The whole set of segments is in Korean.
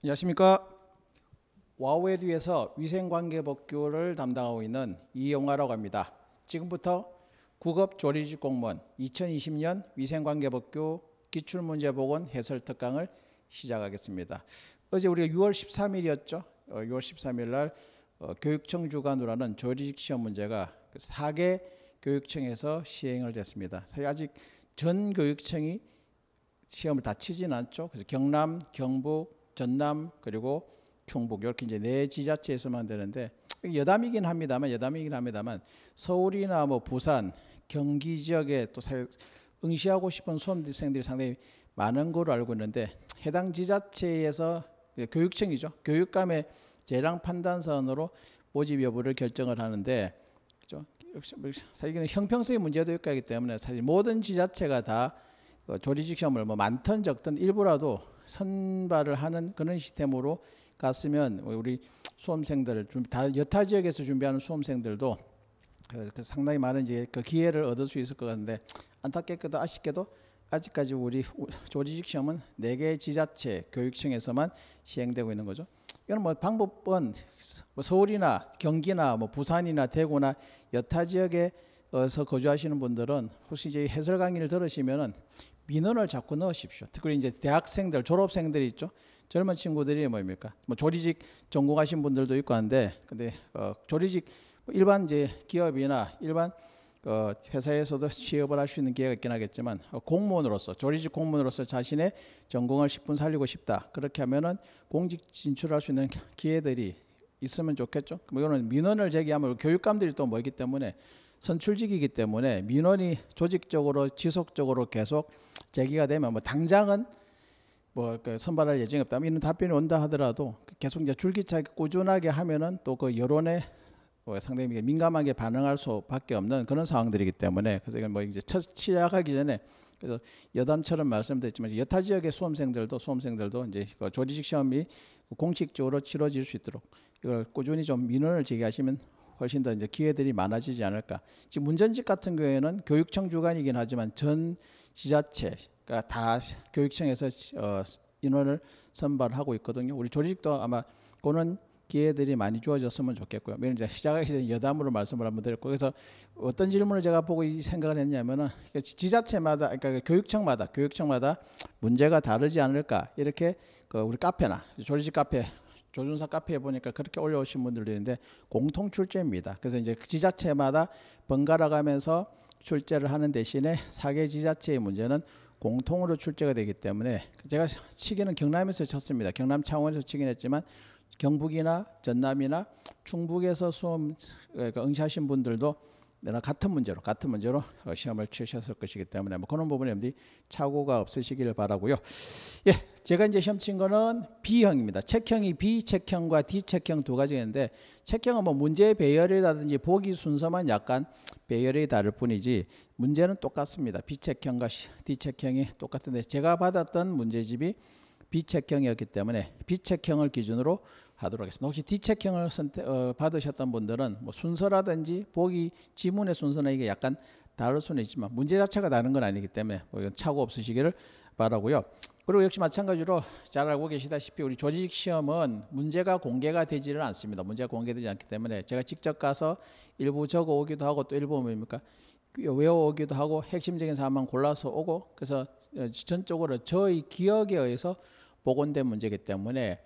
안녕하십니까. 와우에듀에서 위생관계법규를 담당하고 있는 이용화라고 합니다. 지금부터 국업조리직 공무원 2020년 위생관계법규 기출문제복원 해설 특강을 시작하겠습니다. 어제 우리가 6월 13일이었죠. 6월 어, 13일 날 어, 교육청 주관으로 하는 조리직 시험 문제가 4개 그 교육청에서 시행을 됐습니다. 아직 전 교육청이 시험을 다 치진 않죠. 그래서 경남, 경북, 전남 그리고 충북 이렇게 이제 네 지자체에서만 되는데 여담이긴 합니다만 여담이긴 합니다만 서울이나 뭐 부산 경기 지역에 또 응시하고 싶은 수험생들이 상당히 많은 걸로 알고 있는데 해당 지자체에서 교육청이죠 교육감의 재량 판단 선으로 모집 여부를 결정을 하는데 그렇죠? 뭐 사실 이는 형평성의 문제도 있기 때문에 사실 모든 지자체가 다 어, 조리직 시험을 뭐많던 적든 일부라도 선발을 하는 그런 시스템으로 갔으면 우리 수험생들 다 여타 지역에서 준비하는 수험생들도 그, 그 상당히 많은 이제 그 기회를 얻을 수 있을 것 같은데 안타깝게도 아쉽게도 아직까지 우리 조리직 시험은 네 개 지자체 교육청에서만 시행되고 있는 거죠. 이건 뭐 방법은 뭐 서울이나 경기나 뭐 부산이나 대구나 여타 지역에서 거주하시는 분들은 혹시 이제 해설 강의를 들으시면은 민원을 자꾸 넣으십시오. 특히 이제 대학생들, 졸업생들이 있죠. 젊은 친구들이 뭡니까? 뭐 조리직 전공하신 분들도 있고 한데, 근데 어, 조리직 뭐 일반 이제 기업이나 일반 어, 회사에서도 취업을 할 수 있는 기회가 있긴 하겠지만 어, 공무원으로서 조리직 공무원으로서 자신의 전공을 10분 살리고 싶다. 그렇게 하면은 공직 진출할 수 있는 기회들이 있으면 좋겠죠. 뭐 이거는 민원을 제기하면 교육감들이 또뭐기 때문에 선출직이기 때문에 민원이 조직적으로 지속적으로 계속 제기가 되면 뭐 당장은 뭐그 선발할 예정이 없다 이런 답변이 온다 하더라도 계속 이제 줄기차게 꾸준하게 하면은 또 그 여론에 뭐 상당히 민감하게 반응할 수밖에 없는 그런 상황들이기 때문에 그래서 이건 뭐 이제 첫 시작하기 전에 그래서 여담처럼 말씀드렸지만 여타 지역의 수험생들도 수험생들도 이제 그조직 시험이 공식적으로 치러질 수 있도록 이걸 꾸준히 좀 민원을 제기하시면 훨씬 더 이제 기회들이 많아지지 않을까. 지금 문전직 같은 경우에는 교육청 주관이긴 하지만 전 지자체가 다 교육청에서 어, 인원을 선발하고 있거든요. 우리 조직도 아마 그는 기회들이 많이 주어졌으면 좋겠고요. 매일 이제 시작하기 전 여담으로 말씀을 한번 드렸고 그래서 어떤 질문을 제가 보고 이 생각을 했냐면은 지자체마다 그러니까 그 교육청마다 교육청마다 문제가 다르지 않을까 이렇게 그 우리 카페나 조리직 카페 조준사 카페에 보니까 그렇게 올려오신 분들도 있는데 공통 출제입니다. 그래서 이제 그 지자체마다 번갈아 가면서 출제를 하는 대신에 사개 지자체의 문제는 공통으로 출제가 되기 때문에 제가 치기는 경남에서 쳤습니다. 경남 창원에서 치긴 했지만 경북이나 전남이나 충북에서 수험 그러니까 응시하신 분들도 내나 같은 문제로 같은 문제로 시험을 치셨을 것이기 때문에 뭐 그런 부분에 차고가 없으시기를 바라고요. 예, 제가 이제 시험 친 거는 B형입니다. 책형이 B 책형과 D 책형 두 가지가 있는데 책형은 뭐 문제 배열이라든지 보기 순서만 약간 배열이 다를 뿐이지 문제는 똑같습니다. B 책형과 D 책형이 똑같은데 제가 받았던 문제집이 B 책형이었기 때문에 B 책형을 기준으로 하도록 하겠습니다. 혹시 D 책형을 선택, 어, 받으셨던 분들은 뭐 순서라든지 보기 지문의 순서나 이게 약간 다를 수는 있지만 문제 자체가 다른 건 아니기 때문에 뭐 이건 착오 없으시기를 바라고요. 그리고 역시 마찬가지로 잘 알고 계시다시피 우리 조직 시험은 문제가 공개가 되지를 않습니다. 문제가 공개되지 않기 때문에 제가 직접 가서 일부 적어 오기도 하고 또 일부 뭡니까 외워 오기도 하고 핵심적인 사안만 골라서 오고 그래서 전적으로 어, 저의 기억에 의해서 복원된 문제이기 때문에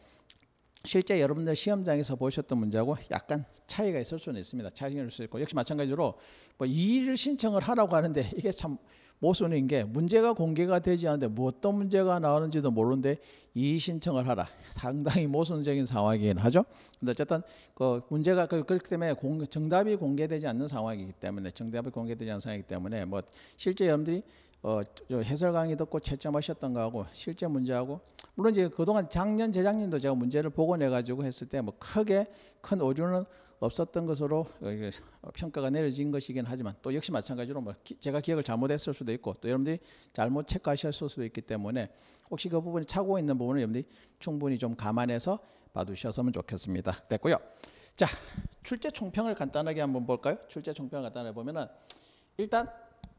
실제 여러분들 시험장에서 보셨던 문제하고 약간 차이가 있을 수는 있습니다. 차이가 있을 수 있고 역시 마찬가지로 뭐 이의를 신청을 하라고 하는데 이게 참 모순인 게 문제가 공개가 되지 않는데 뭐 어떤 문제가 나오는지도 모르는데 이의 신청을 하라. 상당히 모순적인 상황이긴 하죠. 근데 어쨌든 그 문제가 그, 그렇기 때문에 공, 정답이 공개되지 않는 상황이기 때문에 정답이 공개되지 않는 상황이기 때문에 뭐 실제 여러분들이 어, 저 해설 강의 듣고 채점하셨던 거하고 실제 문제하고 물론 이제 그동안 작년 재작년도 제가 문제를 복원해 가지고 했을 때 뭐 크게 큰 오류는 없었던 것으로 어, 평가가 내려진 것이긴 하지만 또 역시 마찬가지로 뭐 제가 기억을 잘못했을 수도 있고 또 여러분들이 잘못 체크하셨을 수도 있기 때문에 혹시 그 부분이 차고 있는 부분을 여러분들이 충분히 좀 감안해서 봐두셨으면 좋겠습니다. 됐고요. 자 출제 총평을 간단하게 한번 볼까요? 출제 총평을 간단하게 보면은 일단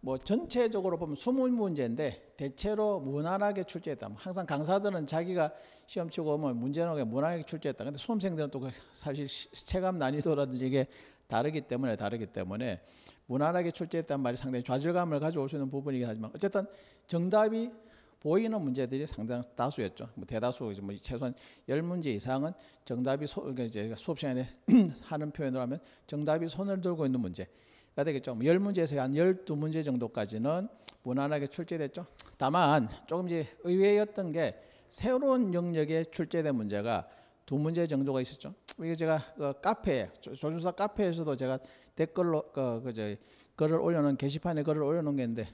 뭐 전체적으로 보면 숨은 문제인데 대체로 무난하게 출제했다. 항상 강사들은 자기가 시험 치고 오면 문제는 무난하게 출제했다. 근데 수험생들은 또 그 사실 체감 난이도라든지 이게 다르기 때문에 다르기 때문에 무난하게 출제했다는 말이 상당히 좌절감을 가져올 수 있는 부분이긴 하지만 어쨌든 정답이 보이는 문제들이 상당 히 다수였죠. 뭐 대다수 이제 뭐 최소한 열 문제 이상은 정답이 소, 그러니까 이제 수업 시간에 하는 표현으로 하면 정답이 손을 들고 있는 문제. 가 되겠죠. 10문제에서 한 12문제 정도까지는 무난하게 출제됐죠. 다만 조금 이제 의외였던 게 새로운 영역에 출제된 문제가 두 문제 정도가 있었죠. 이게 제가 그 카페 조준사 카페에서도 제가 댓글로 그, 그 저, 글을 올려놓은 게시판에 글을 올려놓은 게 있는데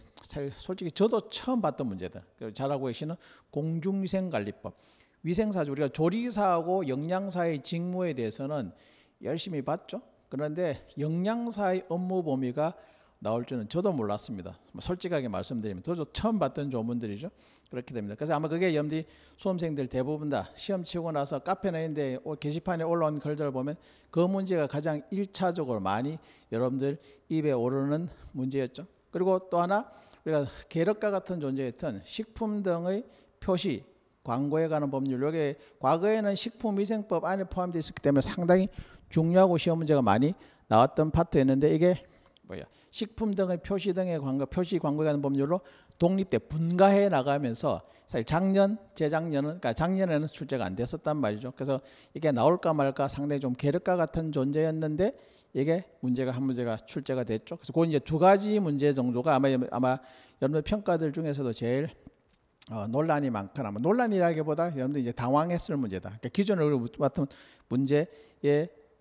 솔직히 저도 처음 봤던 문제들 그 잘하고 계시는 공중위생관리법 위생사주 우리가 조리사하고 영양사의 직무에 대해서는 열심히 봤죠. 그런데 영양사의 업무 범위가 나올 줄은 저도 몰랐습니다. 뭐 솔직하게 말씀드리면 저도 처음 봤던 조문들이죠. 그렇게 됩니다. 그래서 아마 그게 염디 수험생들 대부분 다 시험 치고 나서 카페나 인데 게시판에 올라온 글들을 보면 그 문제가 가장 일차적으로 많이 여러분들 입에 오르는 문제였죠. 그리고 또 하나 우리가 계력과 같은 존재였던 식품 등의 표시 광고에 관한 법률 여기 과거에는 식품위생법 안에 포함되어 있었기 때문에 상당히 중요하고 시험 문제가 많이 나왔던 파트였는데 이게 뭐야 식품 등의 표시 등의 광고 표시 광고에 관한 법률로 독립돼 분가해 나가면서 사실 작년 재작년은 그러니까 작년에는 출제가 안 됐었단 말이죠. 그래서 이게 나올까 말까 상당히 좀괴륵가 같은 존재였는데 이게 문제가 한 문제가 출제가 됐죠. 그래서 그 이제 두 가지 문제 정도가 아마 아마 여러분 평가들 중에서도 제일 어, 논란이 많거나 뭐 논란이라기보다 여러분들 이제 당황했을 문제다. 그러니까 기존에 우리 맡은 문제의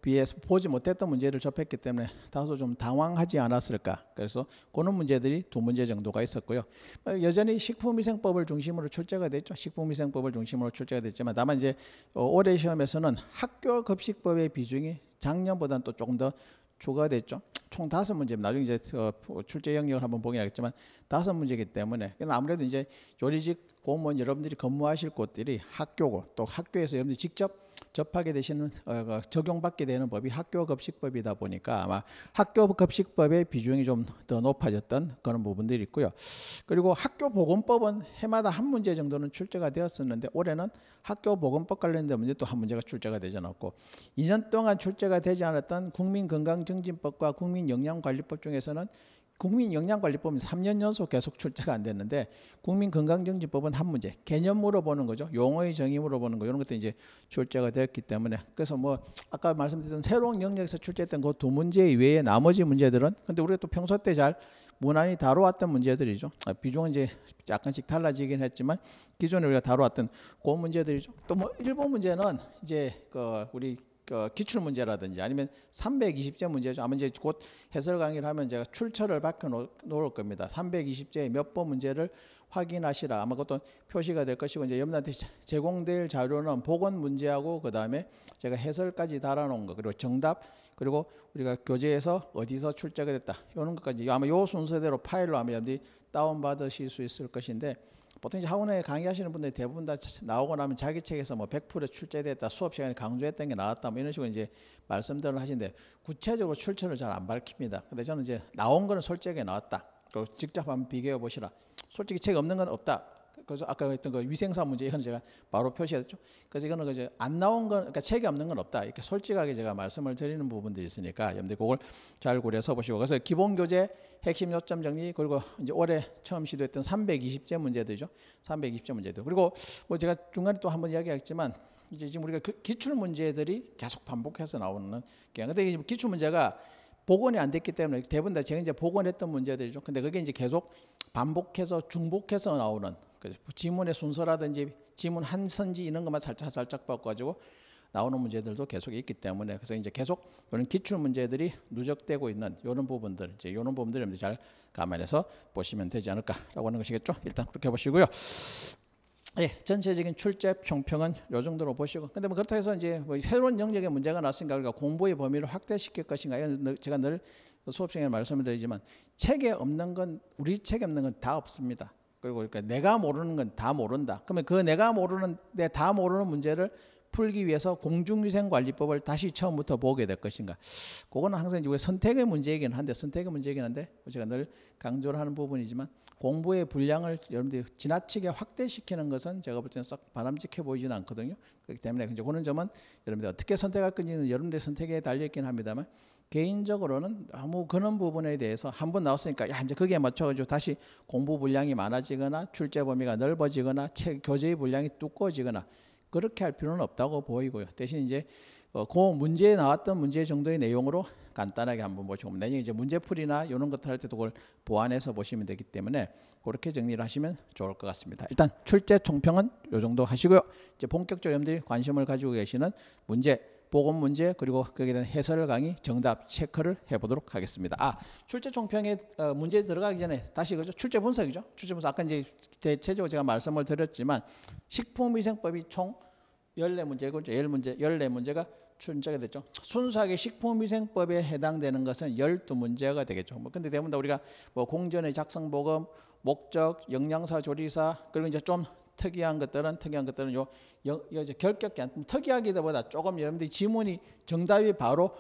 비해서 보지 못했던 문제를 접했기 때문에 다소 좀 당황하지 않았을까. 그래서 그런 문제들이 두 문제 정도가 있었고요. 어, 여전히 식품위생법을 중심으로 출제가 됐죠. 식품위생법을 중심으로 출제가 됐지만 다만 이제 어, 올해 시험에서는 학교 급식법의 비중이 작년보다는 또 조금 더 추가됐죠. 총 다섯 문제 나중에 이제 어, 출제 영역을 한번 보긴 하겠지만 다섯 문제이기 때문에 아무래도 이제 조리직 공무원 여러분들이 근무하실 곳들이 학교고 또 학교에서 여러분들이 직접 접하게 되시는 어, 그 적용받게 되는 법이 학교급식법이다 보니까 아마 학교급식법의 비중이 좀 더 높아졌던 그런 부분들이 있고요. 그리고 학교보건법은 해마다 한 문제 정도는 출제가 되었었는데 올해는 학교보건법 관련된 문제 또 한 문제가 출제가 되지 않았고 2년 동안 출제가 되지 않았던 국민건강증진법과 국민영양관리법 중에서는 국민 영양관리법은 3년 연속 계속 출제가 안 됐는데 국민 건강정지법은한 문제 개념 물어보는 거죠 용어의 정의 물어보는 거 이런 것도 이제 출제가 되었기 때문에 그래서 뭐 아까 말씀드린 새로운 영역에서 출제했던 그 두 문제 이외에 나머지 문제들은 근데 우리가 또 평소 때 잘 무난히 다뤄왔던 문제들이죠 아, 비중은 이제 약간씩 달라지긴 했지만 기존에 우리가 다뤄왔던 그 문제들이죠 또 뭐일본 문제는 이제 그 우리 어, 기출 문제라든지 아니면 320제 문제 아마 이제 곧 해설 강의를 하면 제가 출처를 밝혀 놓을 겁니다. 320제의 몇번 문제를 확인하시라. 아마 그것도 표시가 될 것이고 이제 여러분한테 제공될 자료는 복원 문제하고 그다음에 제가 해설까지 달아 놓은 거 그리고 정답 그리고 우리가 교재에서 어디서 출제가 됐다. 이런 것까지 아마 요 순서대로 파일로 아마 여러분들이 다운 받으실 수 있을 것인데 보통 이제 학원에 강의하시는 분들 대부분 다 나오고 나면 자기 책에서 뭐100% 출제됐다 수업 시간에 강조했던 게 나왔다 뭐 이런 식으로 이제 말씀들을 하시는데 구체적으로 출처를 잘 안 밝힙니다. 근데 저는 이제 나온 거는 솔직하게 나왔다. 그 직접 한번 비교해 보시라. 솔직히 책 없는 건 없다. 그래서 아까 했던 그 위생사 문제 이건 제가 바로 표시했죠. 그래서 이거는 그 이제 안 나온 건 그러니까 책이 없는 건 없다. 이렇게 솔직하게 제가 말씀을 드리는 부분들이 있으니까 여러분들 그걸 잘 고려해서 보시고 그래서 기본 교재 핵심 요점 정리 그리고 이제 올해 처음 시도했던 320제 문제들이죠. 320제 문제들. 그리고 뭐 제가 중간에 또 한 번 이야기했지만 이제 지금 우리가 그 기출 문제들이 계속 반복해서 나오는 게 근데 이 기출 문제가 복원이 안 됐기 때문에 대부분 다 제가 이제 복원했던 문제들이죠. 근데 그게 이제 계속 반복해서 중복해서 나오는 지문의 순서라든지 지문 한 선지 이런 것만 살짝 살짝 바꿔가지고 나오는 문제들도 계속 있기 때문에 그래서 이제 계속 이런 기출 문제들이 누적되고 있는 이런 부분들 이제 이런 부분들 여러분들 잘 감안해서 보시면 되지 않을까라고 하는 것이겠죠. 일단 그렇게 보시고요. 예, 전체적인 출제 평평은요 정도로 보시고 근데 뭐 그렇다 해서 이제 뭐 새로운 영역의 문제가 났으니까 우리가 공부의 범위를 확대시킬 것인가 제가 늘 수업생에 말씀을 드리지만 책에 없는 건 우리 책에 없는 건 다 없습니다. 그리고 그러니까 내가 모르는 건 다 모른다. 그러면 그 내가 모르는 내 다 모르는 문제를 풀기 위해서 공중위생관리법을 다시 처음부터 보게 될 것인가. 그거는 항상 우리 선택의 문제이긴 한데 선택의 문제이긴 한데 제가 늘 강조를 하는 부분이지만 공부의 분량을 여러분들이 지나치게 확대시키는 것은 제가 볼 때는 썩 바람직해 보이지는 않거든요. 그렇기 때문에 이제 그런 점은 여러분들이 어떻게 선택할 건지는 여러분들의 선택에 달려 있긴 합니다만 개인적으로는 아무 그런 부분에 대해서 한 번 나왔으니까 야 이제 거기에 맞춰가지고 다시 공부 분량이 많아지거나 출제 범위가 넓어지거나 책 교재의 분량이 두꺼워지거나 그렇게 할 필요는 없다고 보이고요. 대신 이제 어, 그 문제에 나왔던 문제 정도의 내용으로 간단하게 한번 보시고 내년 이제 문제풀이나 이런 것들 할 때도 그걸 보완해서 보시면 되기 때문에 그렇게 정리를 하시면 좋을 것 같습니다. 일단 출제 총평은 요 정도 하시고요. 이제 본격적으로 여러분들이 관심을 가지고 계시는 문제 보건 문제 그리고 거기에 대한 해설 강의 정답 체크를 해보도록 하겠습니다. 아 출제 총평에 어, 문제 들어가기 전에 다시 그죠 출제 분석이죠. 출제 분석 아까 이제 대체적으로 제가 말씀을 드렸지만 식품위생법이 총 14문제고 14문제 14문제가 출제가 됐죠. 순수하게 식품위생법에 해당되는 것은 12문제가 되겠죠. 뭐 근데 대부분 다 우리가 뭐 공전의 작성보험 목적, 영양사 조리사 그리고 이제 좀 특이한 것들은 특이한 것들은 요, 여, 여, 결격기안 특이하기보다 조금 여러분들이 지문이 정답이 바로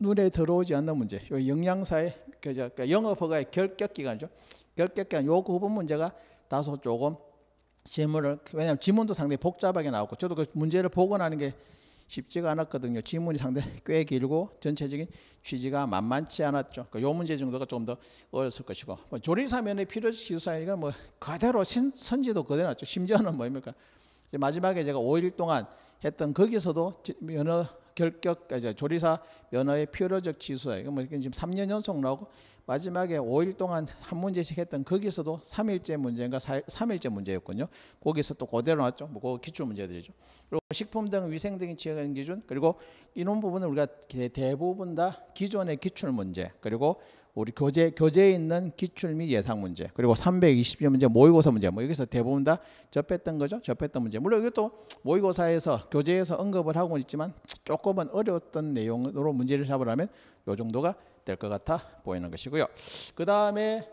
눈에 들어오지 않는 문제. 요 영양사의 그저 그 그러니까 영업허가의 결격 기간이죠. 결격 기간 요 부분 문제가 다소 조금 질문을 왜냐하면 지문도 상당히 복잡하게 나왔고 저도 그 문제를 보고 나는 게 쉽지가 않았거든요. 지문이 상당히 꽤 길고 전체적인 취지가 만만치 않았죠. 그요 그러니까 문제 정도가 좀더 어려웠을 것이고 뭐 조리사면의 필요시사니까뭐 그대로 신, 선지도 그대로 났죠. 심지어는 뭐입니까 이제 마지막에 제가 5일 동안 했던 거기서도 면허 결격까지 조리사 면허의 필요적 지수예요. 이거 뭐 지금 3년 연속 나오고 마지막에 5일 동안 한 문제씩 했던 거기서도 3일째 문제인가 4, 3일째 문제였군요. 거기서 또 그대로 나왔죠. 뭐 기출 문제들이죠. 그리고 식품 등 위생 등이 지정하는 기준 그리고 이런 부분은 우리가 대부분 다 기존의 기출 문제 그리고 우리 교재 교재에 있는 기출 및 예상 문제 그리고 3 2 0여 문제 모의고사 문제 뭐 여기서 대부분 다 접했던 거죠 접했던 문제 물론 이것도 모의고사에서 교재에서 언급을 하고 있지만 조금은 어려웠던 내용으로 문제를 잡으라면 요 정도가 될 것 같아 보이는 것이고요 그 다음에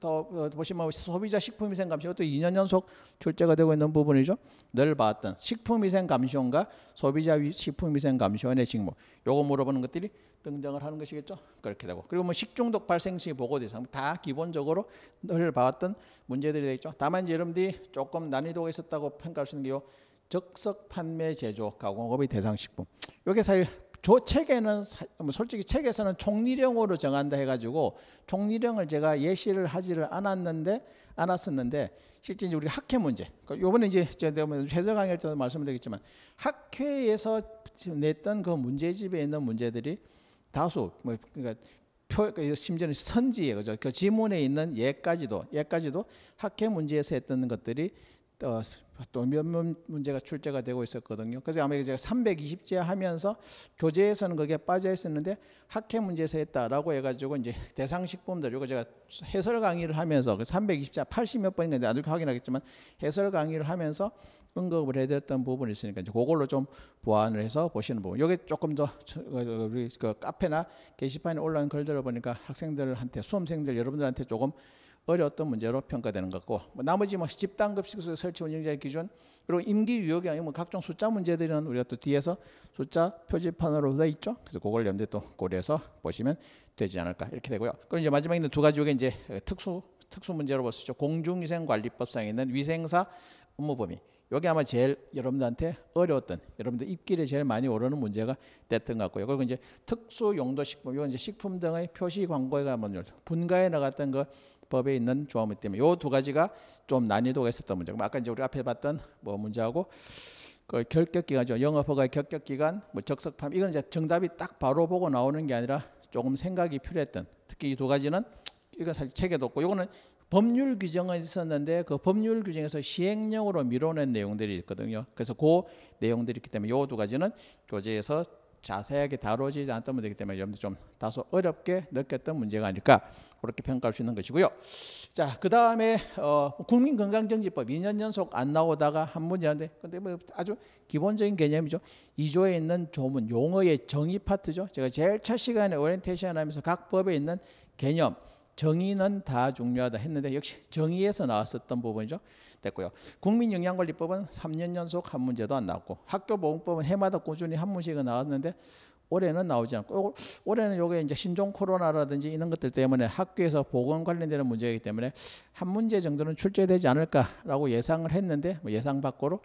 더 어, 보시면 소비자 식품 위생 감시 이것도 2년 연속 출제가 되고 있는 부분이죠. 늘 봤던 식품 위생 감시원과 소비자 식품 위생 감시원의 직무. 요거 물어보는 것들이 등장을 하는 것이겠죠. 그렇게 되고 그리고 뭐 식중독 발생 시 보고 대상 다 기본적으로 늘 봐왔던 문제들이 되겠죠. 다만 이제 여러분들이 조금 난이도가 있었다고 평가할 수 있는 게요. 적석 판매 제조 가공업의 대상 식품. 요게 사실 저 책에는 뭐 솔직히 책에서는 총리령으로 정한다 해가지고 총리령을 제가 예시를 하지를 않았는데 않았었는데 실제 이제 우리 학회 문제. 그 요번에 이제 제가 회서 뭐 강의할 때도 말씀드리겠지만 학회에서 냈던 그 문제집에 있는 문제들이 다수 뭐 그러니까 표, 그 심지어는 선지예 그죠. 그 지문에 있는 예까지도 예까지도 학회 문제에서 했던 것들이 어, 아, 또 몇몇 문제가 출제가 되고 있었거든요. 그래서 아마 제가 320제 하면서 교재에서는 거기에 빠져 있었는데 학회 문제에서 했다라고 해가지고 이제 대상식품들 이거 제가 해설 강의를 하면서 그 320제 80 몇 번인가 나중에 확인하겠지만 해설 강의를 하면서 언급을 해드렸던 부분이 있으니까 이제 그걸로 좀 보완을 해서 보시는 부분. 이게 조금 더 어, 어, 우리 그 카페나 게시판에 올라온 글들을 보니까 학생들한테 수험생들 여러분들한테 조금 어려웠던 문제로 평가되는 것 같고 뭐 나머지 뭐 집단급식소 설치 운영자의 기준 그리고 임기 유효기 아니면 뭐 각종 숫자 문제들은 우리가 또 뒤에서 숫자 표지판으로 돼 있죠. 그래서 그걸 염두에 또 고려해서 보시면 되지 않을까 이렇게 되고요. 그리 이제 마지막에 있는 두 가지 요게 이제 특수 특수 문제로 볼수 있죠. 공중위생관리법상에 있는 위생사 업무 범위. 여기 아마 제일 여러분들한테 어려웠던 여러분들 입길에 제일 많이 오르는 문제가 됐던 것 같고요. 그리고 이제 특수 용도 식품, 이 이제 식품 등의 표시 광고에 가면 분가에 나갔던 거 기법에 있는 조합문 때문에 이 두 가지가 좀 난이도가 있었던 문제고 아까 이제 우리 앞에 봤던 뭐 문제하고 그 결격 기간이죠. 영업 허가의 결격 기간, 뭐 적석 판 이건 이제 정답이 딱 바로 보고 나오는 게 아니라 조금 생각이 필요했던 특히 이 두 가지는 이거 사실 책에도 없고 이거는 법률 규정은 있었는데 그 법률 규정에서 시행령으로 밀어낸 내용들이 있거든요. 그래서 그 내용들이 있기 때문에 이 두 가지는 교재에서 자세하게 다루어지지 않았던 문제이기 때문에 여러분들 좀 다소 어렵게 느꼈던 문제가 아닐까 그렇게 평가할 수 있는 것이고요. 자, 그 다음에 어, 국민건강정지법 2년 연속 안 나오다가 한 문제인데 근데 뭐 아주 기본적인 개념이죠. 2조에 있는 조문, 용어의 정의 파트죠. 제가 제일 첫 시간에 오리엔테이션 하면서 각 법에 있는 개념, 정의는 다 중요하다 했는데 역시 정의에서 나왔었던 부분이죠. 됐고요. 국민영양관리법은 3년 연속 한 문제도 안 나왔고 학교보건법은 해마다 꾸준히 한 문제가 나왔는데 올해는 나오지 않고 올해는 요게 이제 신종 코로나라든지 이런 것들 때문에 학교에서 보건 관련되는 문제이기 때문에 한 문제 정도는 출제되지 않을까라고 예상을 했는데 뭐 예상 밖으로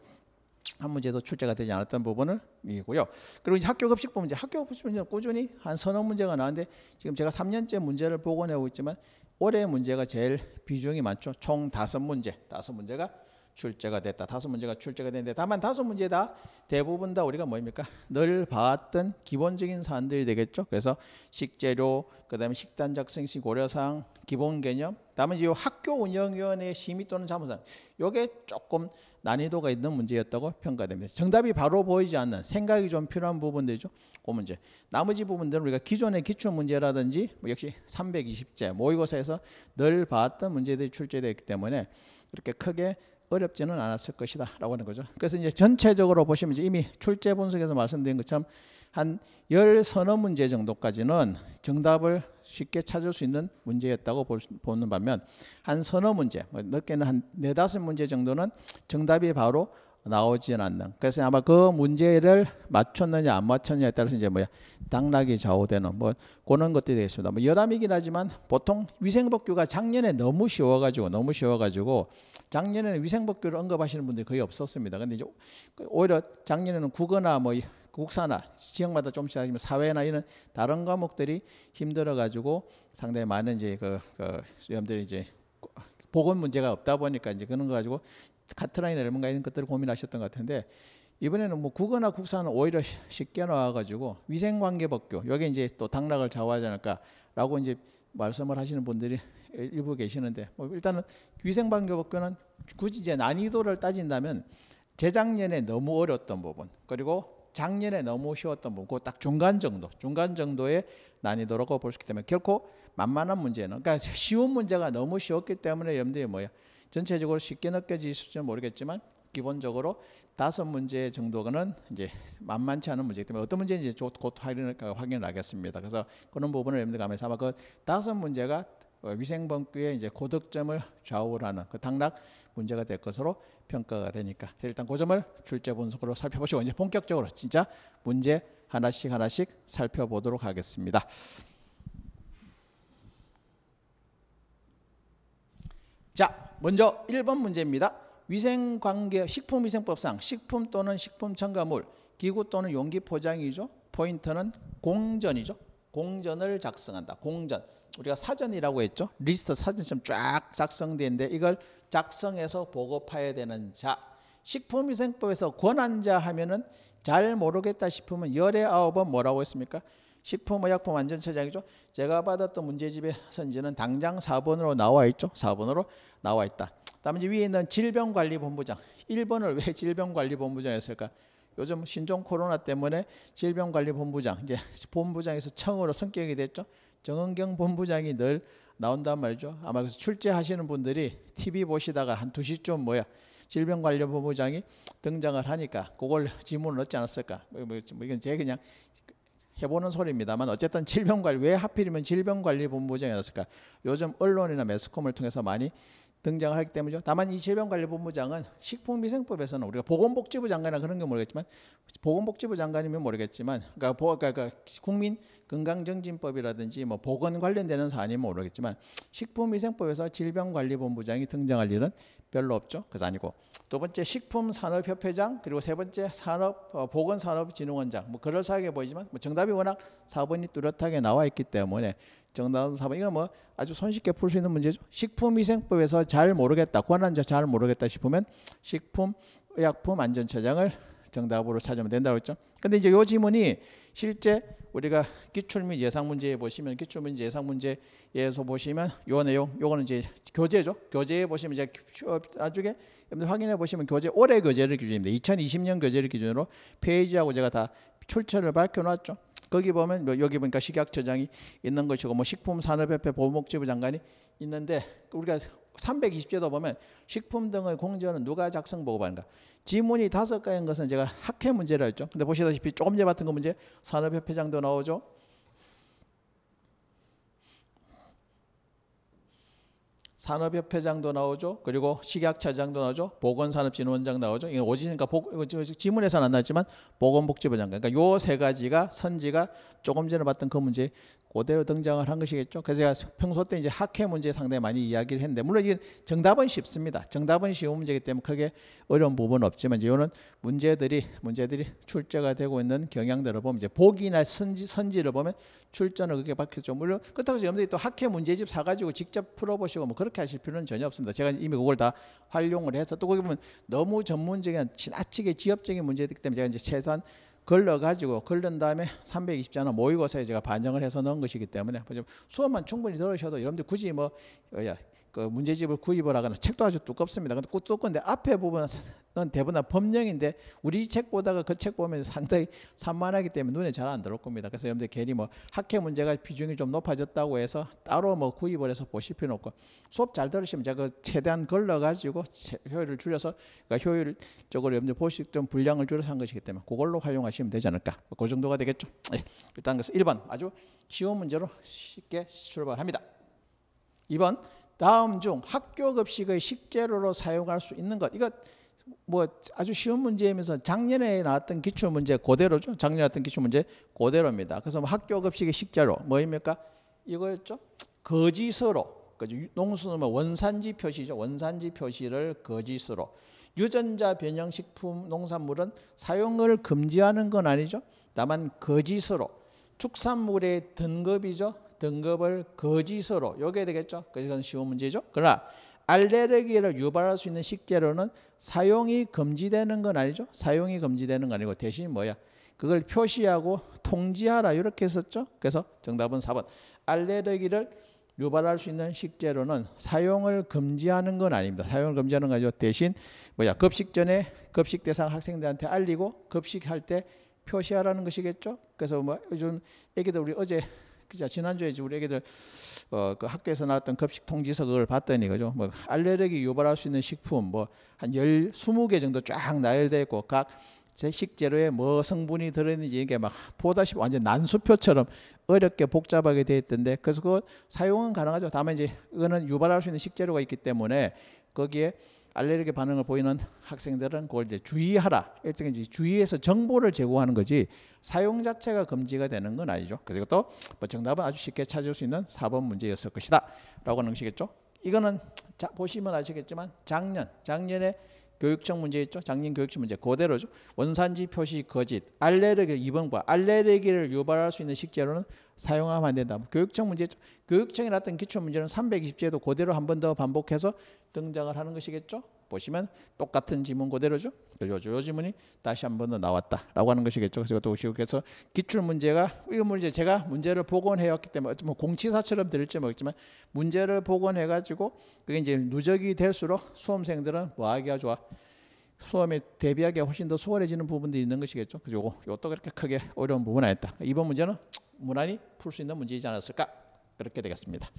한 문제도 출제가 되지 않았던 부분을 이고요. 그리고 이제 학교 급식 보면 제 학교 급식 보면 꾸준히 한 서너 문제가 나왔는데 지금 제가 3년째 문제를 복원하고 있지만 올해 문제가 제일 비중이 많죠. 총 다섯 문제, 다섯 문제가 출제가 됐다. 다섯 문제가 출제가 됐는데 다만 다섯 문제 다 대부분 다 우리가 뭡니까? 늘 봐왔던 기본적인 사안들이 되겠죠. 그래서 식재료, 그다음에 식단 작성 시 고려사항, 기본 개념, 다음에 이제 학교 운영위원회 심의 또는 자문사 요게 조금 난이도가 있는 문제였다고 평가됩니다. 정답이 바로 보이지 않는 생각이 좀 필요한 부분들이죠. 그 문제. 나머지 부분들은 우리가 기존의 기출 문제라든지 뭐 역시 320제 모의고사에서 늘 봤던 문제들이 출제되어 기 때문에 그렇게 크게 어렵지는 않았을 것이다라고 하는 거죠. 그래서 이제 전체적으로 보시면 이제 이미 출제 분석에서 말씀드린 것처럼 한열 서너 문제 정도까지는 정답을 쉽게 찾을 수 있는 문제였다고 보는 반면 한 서너 문제, 늦게는 뭐 한 네다섯 문제 정도는 정답이 바로 나오지는 않는. 그래서 아마 그 문제를 맞췄느냐 안 맞췄느냐에 따라서 이제 뭐야 당락이 좌우되는 뭐 그런 것들이 되겠습니다. 뭐 여담이긴 하지만 보통 위생법규가 작년에 너무 쉬워가지고 너무 쉬워가지고 작년에는 위생법규를 언급하시는 분들이 거의 없었습니다. 근데 이제 오히려 작년에는 국어나 뭐 국사나 그 지역마다 좀씩 아니면 사회나 이런 다른 과목들이 힘들어 가지고 상당히 많은 이제 그, 그 수염들이 이제 보건 문제가 없다 보니까 이제 그런 거 가지고 카트라인 이런가 이런 것들을 고민하셨던 것 같은데 이번에는 뭐 국어나 국사는 오히려 쉽게 나와가지고 위생관계법규 여기 이제 또 당락을 좌우하지 않을까라고 이제 말씀을 하시는 분들이 일부 계시는데 뭐 일단은 위생관계법규는 굳이 이제 난이도를 따진다면 재작년에 너무 어려웠던 부분 그리고 작년에 너무 쉬웠던 부분, 그딱 중간 정도, 중간 정도의 난이도라고 볼 수 있기 때문에 결코 만만한 문제는, 그러니까 쉬운 문제가 너무 쉬웠기 때문에 염두에 뭐야, 전체적으로 쉽게 느껴지실지는 모르겠지만 기본적으로 다섯 문제 정도는 이제 만만치 않은 문제이기 때문에 어떤 문제인지 곧 확인을, 확인을 하겠습니다. 그래서 그런 부분을 염두에 가면서 아마 그 다섯 문제가 어, 위생범죄의 이제 고득점을 좌우하는 그 당락 문제가 될 것으로 평가가 되니까 일단 그 점을 출제 분석으로 살펴보시고 이제 본격적으로 진짜 문제 하나씩 하나씩 살펴보도록 하겠습니다. 자, 먼저 1번 문제입니다. 위생관계 식품위생법상 식품 또는 식품 첨가물, 기구 또는 용기 포장이죠. 포인트는 공전이죠. 공전을 작성한다. 공전. 우리가 사전이라고 했죠. 리스트 사전처럼 쫙 작성되는데 이걸 작성해서 보고파야 되는 자. 식품위생법에서 권한자 하면은 잘 모르겠다 싶으면 열의 아홉은 뭐라고 했습니까? 식품의약품안전처장이죠. 제가 받았던 문제집의 선지는 당장 4번으로 나와 있죠. 4번으로 나와 있다. 다음 이제 위에 있는 질병관리본부장. 1번을 왜 질병관리본부장 했을까? 요즘 신종 코로나 때문에 질병관리본부장, 이제 본부장에서 청으로 성격이 됐죠. 정은경 본부장이 늘 나온단 말이죠. 아마 그래서 출제하시는 분들이 TV 보시다가 한 2시쯤 뭐야 질병관련본부장이 등장을 하니까 그걸 질문을 넣지 않았을까. 뭐, 뭐, 뭐 이건 제 그냥 해보는 소리입니다만 어쨌든 질병관리 왜 하필이면 질병관리본부장이었을까. 요즘 언론이나 매스컴을 통해서 많이 등장을 하기 때문이죠. 다만 이 질병관리본부장은 식품위생법에서는 우리가 보건복지부 장관이나 그런 게 모르겠지만 보건복지부 장관이면 모르겠지만 그러니까, 보, 그러니까 그 국민 건강증진법이라든지뭐 보건 관련되는 사안이면 모르겠지만 식품위생법에서 질병관리본부장이 등장할 일은 별로 없죠. 그래서 아니고 두 번째 식품산업협회장 그리고 세 번째 산업 어, 보건산업진흥원장 뭐 그럴싸하게 보이지만 뭐 정답이 워낙 4번이 뚜렷하게 나와 있기 때문에 정답은 4번. 이거 뭐 아주 손쉽게 풀 수 있는 문제죠. 식품위생법에서 잘 모르겠다. 권한자 잘 모르겠다 싶으면 식품 의약품 안전처장을 정답으로 찾으면 된다고 했죠. 근데 이제 요 지문이 실제 우리가 기출 및 예상 문제에 보시면 기출 및 예상 문제에서 보시면 요 내용 요거는 이제 교재죠. 교재에 보시면 이제 나중에 여러분들 확인해 보시면 교재 올해 교재를 기준입니다. 2020년 교재를 기준으로 페이지하고 제가 다 출처를 밝혀 놨죠. 거기 보면 뭐 여기 보니까 식약처장이 있는 것이고 뭐 식품산업협회 보건복지부 장관이 있는데 우리가 320조도 보면 식품 등의 공지는 누가 작성 보고받는가? 지문이 다섯 가인 지 것은 제가 학회 문제를 했죠. 근데 보시다시피 조금 전에 봤던 그 문제 산업협회장도 나오죠. 산업협회장도 나오죠. 그리고 식약처장도 나오죠. 보건산업진흥원장 나오죠. 이게 오지니까 지문에서는 안 나왔지만 보건복지부장관. 그러니까 요 세 가지가 선지가 조금 전에 봤던 그 문제 그대로 등장을 한 것이겠죠. 그래서 제가 평소 때 이제 학회 문제 상당히 많이 이야기를 했는데 물론 이게 정답은 쉽습니다. 정답은 쉬운 문제이기 때문에 크게 어려운 부분은 없지만 이제 이런 문제들이 문제들이 출제가 되고 있는 경향들을 보면 이제 보기나 선지 선지를 보면 출전을 그게 렇바뀌죠 물론 그렇다고 해서 여러분들이 또 학회 문제집 사가지고 직접 풀어보시고 뭐 그렇게 하실 필요는 전혀 없습니다. 제가 이미 그걸 다 활용을 해서 또 거기 보면 너무 전문적인 지나치게 지엽적인 문제이기 때문에 제가 이제 최소한 걸러가지고 걸른 다음에 320자는 모의고사에 제가 반영을 해서 넣은 것이기 때문에 뭐 수업만 충분히 들으셔도 여러분들 굳이 뭐 어, 그 문제집을 구입을 하거나 책도 아주 두껍습니다. 근데 그 두꺼데 앞에 부분은 대부분 법령인데 우리 책 보다가 그 책 보면 상당히 산만하기 때문에 눈에 잘 안 들어올 겁니다. 그래서 여러분들 괜히 뭐 학회 문제가 비중이 좀 높아졌다고 해서 따로 뭐 구입을 해서 보실 필요 없고 수업 잘 들으시면 제가 그 최대한 걸러가지고 효율을 줄여서 그러니까 효율적으로 여러분들 보실 좀 분량을 줄여서 한 것이기 때문에 그걸로 활용하시면 되지 않을까. 뭐 그 정도가 되겠죠. 예. 일단 그래서 1번 아주 쉬운 문제로 쉽게 출발합니다. 2번 다음 중 학교 급식의 식재료로 사용할 수 있는 것. 이거 뭐 아주 쉬운 문제이면서 작년에 나왔던 기출 문제 그대로죠. 작년에 나왔던 기출 문제 그대로입니다. 그래서 뭐 학교 급식의 식재료 뭐입니까? 이거였죠. 거짓으로. 농수는 뭐 원산지 표시죠. 원산지 표시를 거짓으로. 유전자 변형식품 농산물은 사용을 금지하는 건 아니죠. 다만 거짓으로. 축산물의 등급이죠. 등급을 거짓으로 여기에 되겠죠. 그건 쉬운 문제죠. 그러나 알레르기를 유발할 수 있는 식재료는 사용이 금지되는 건 아니죠. 사용이 금지되는 거 아니고 대신 뭐야? 그걸 표시하고 통지하라 이렇게 했었죠. 그래서 정답은 4번. 알레르기를 유발할 수 있는 식재료는 사용을 금지하는 건 아닙니다. 사용을 금지하는 거죠. 대신 뭐야? 급식 전에 급식 대상 학생들한테 알리고 급식할 때 표시하라는 것이겠죠. 그래서 뭐 요즘 애기들 우리 어제 자 지난주에 우리 애기들 어, 그 학교에서 나왔던 급식 통지서 그걸 봤더니 그죠 뭐 알레르기 유발할 수 있는 식품 뭐한 10, 2 0개 정도 쫙 나열돼 있고 각 제 식재료에 뭐 성분이 들어있는지 이게 막 보다시피 완전 난수표처럼 어렵게 복잡하게 되어 있던데 그래서 그 사용은 가능하죠. 다만 이제 그거는 유발할 수 있는 식재료가 있기 때문에 거기에 알레르기 반응을 보이는 학생들은 그걸 이제 주의하라. 일종의 이 주의해서 정보를 제공하는 거지 사용 자체가 금지가 되는 건 아니죠. 그래서 또뭐 정답은 아주 쉽게 찾을 수 있는 4번 문제였을 것이다. 라고 하는 것이겠죠. 이거는 자, 보시면 아시겠지만 작년, 작년에 교육청 문제 있죠. 작년 교육청 문제 그대로죠. 원산지 표시 거짓, 알레르기 이번과 알레르기를 유발할 수 있는 식재료는 사용하면 안 된다. 교육청 문제 있죠. 교육청이 났던 기출 문제는 320제도 그대로 한 번 더 반복해서 등장을 하는 것이겠죠. 보시면 똑같은 지문 그대로죠. 요 지문이 다시 한 번 더 나왔다라고 하는 것이겠죠. 그래서 또 시국에서 기출 문제가 이 문제 제가 문제를 복원해왔기 때문에 뭐 공치사처럼 들을지 모르겠지만 문제를 복원해가지고 그게 이제 누적이 될수록 수험생들은 뭐하기가 좋아. 수험에 대비하기 에 훨씬 더 수월해지는 부분들이 있는 것이겠죠. 그리고이것도 그렇게 크게 어려운 부분 아니다. 이번 문제는 무난히 풀 수 있는 문제이지 않았을까 그렇게 되겠습니다.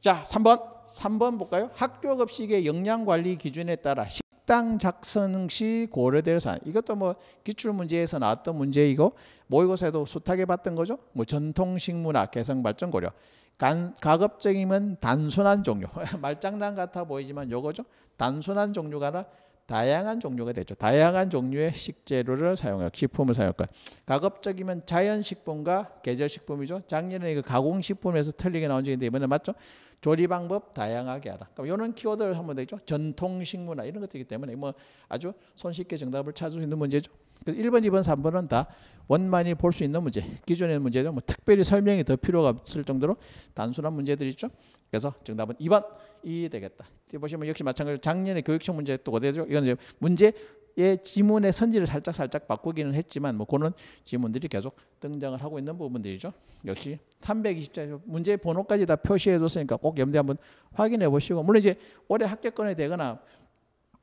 자, 3번 3번 볼까요? 학교 급식의 영양 관리 기준에 따라 식당 작성 시 고려될 사항. 이것도 뭐 기출 문제에서 나왔던 문제이고 모의고사에도 숱하게 봤던 거죠. 뭐 전통 식문화 개성 발전 고려. 간, 가급적이면 단순한 종류. 말장난 같아 보이지만 요거죠. 단순한 종류가 아니라 다양한 종류가 됐죠. 다양한 종류의 식재료를 사용할 식품을 사용할 것. 가급적이면 자연식품과 계절식품이죠. 작년에 그 가공식품에서 틀리게 나온 적인데 이번에 맞죠? 조리 방법 다양하게 알아. 그럼 이런 키워드를 한번 되죠. 전통식문화 이런 것들이기 때문에 뭐 아주 손쉽게 정답을 찾을 수 있는 문제죠. 그래서 1번, 2번, 3번은 다 원만히 볼 수 있는 문제, 기존의 문제는 뭐 특별히 설명이 더 필요가 없을 정도로 단순한 문제들이죠. 그래서 정답은 2번이 되겠다. 보시면 역시 마찬가지로 작년에 교육청 문제 또 그대로 이건 이제 문제의 지문의 선지를 살짝 살짝 바꾸기는 했지만 뭐 그런 지문들이 계속 등장을 하고 있는 부분들이죠. 역시 320자 문제 번호까지 다 표시해뒀으니까 꼭 염두에 한번 확인해 보시고 물론 이제 올해 합격권에 되거나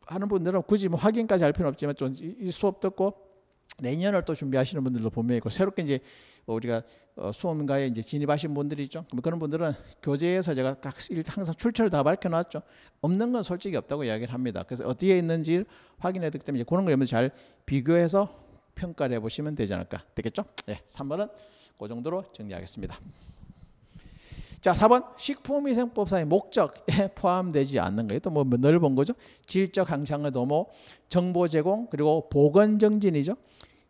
하는 분들은 굳이 뭐 확인까지 할 필요는 없지만 좀 이 수업 듣고 내년을 또 준비하시는 분들도 분명히 있고 새롭게 이제 우리가 어, 수험가에 이제 진입하신 분들이 있죠. 그런 분들은 교재에서 제가 각 항상 출처를 다 밝혀놨죠. 없는 건 솔직히 없다고 이야기를 합니다. 그래서 어디에 있는지 확인해드기 때문에 그런 거 여러분 잘 비교해서 평가를 해보시면 되지 않을까 되겠죠? 네, 예, 3번은 그 정도로 정리하겠습니다. 자, 4번 식품위생법상의 목적에 포함되지 않는 거예요. 또뭐 넓은 거죠. 질적 강창의 도모, 정보 제공, 그리고 보건 정진이죠.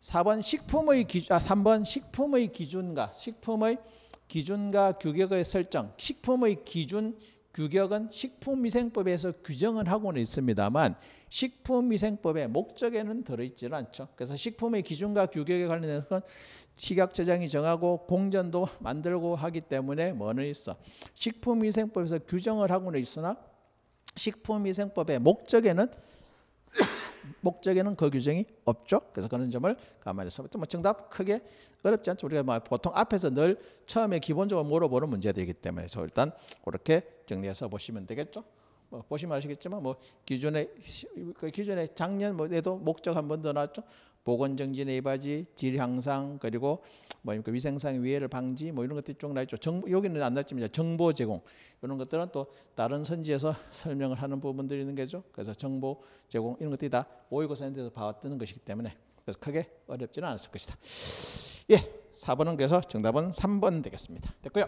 4번 식품의 기준, 아 3번 식품의 기준과 식품의 기준과 규격의 설정, 식품의 기준 규격은 식품위생법에서 규정을 하고는 있습니다만 식품위생법의 목적에는 들어있지 않죠. 그래서 식품의 기준과 규격에 관련해서는 식약처장이 정하고 공전도 만들고 하기 때문에 뭐는 있어. 식품위생법에서 규정을 하고는 있으나 식품위생법의 목적에는 목적에는 그 규정이 없죠. 그래서 그런 점을 감안해서 뭐 정답 크게 어렵지 않죠. 우리가 막 보통 앞에서 늘 처음에 기본적으로 물어보는 문제들이기 때문에 그 일단 그렇게 정리해서 보시면 되겠죠. 뭐 보시면 아시겠지만 뭐 기존에 그 기존에 작년 뭐에도 목적 한번더 나왔죠. 보건정지 네바지, 질향상 그리고 뭐니까 위생상 위해를 방지 뭐 이런 것들이 쭉 나있죠. 정 여기는 안 났지만 정보 제공 이런 것들은 또 다른 선지에서 설명을 하는 부분들이 있는 거죠. 그래서 정보 제공 이런 것들이 다 오이고 센터에서 봐왔던 것이기 때문에 그래서 크게 어렵지는 않았을 것이다. 예, 4번은 그래서 정답은 3번 되겠습니다. 됐고요.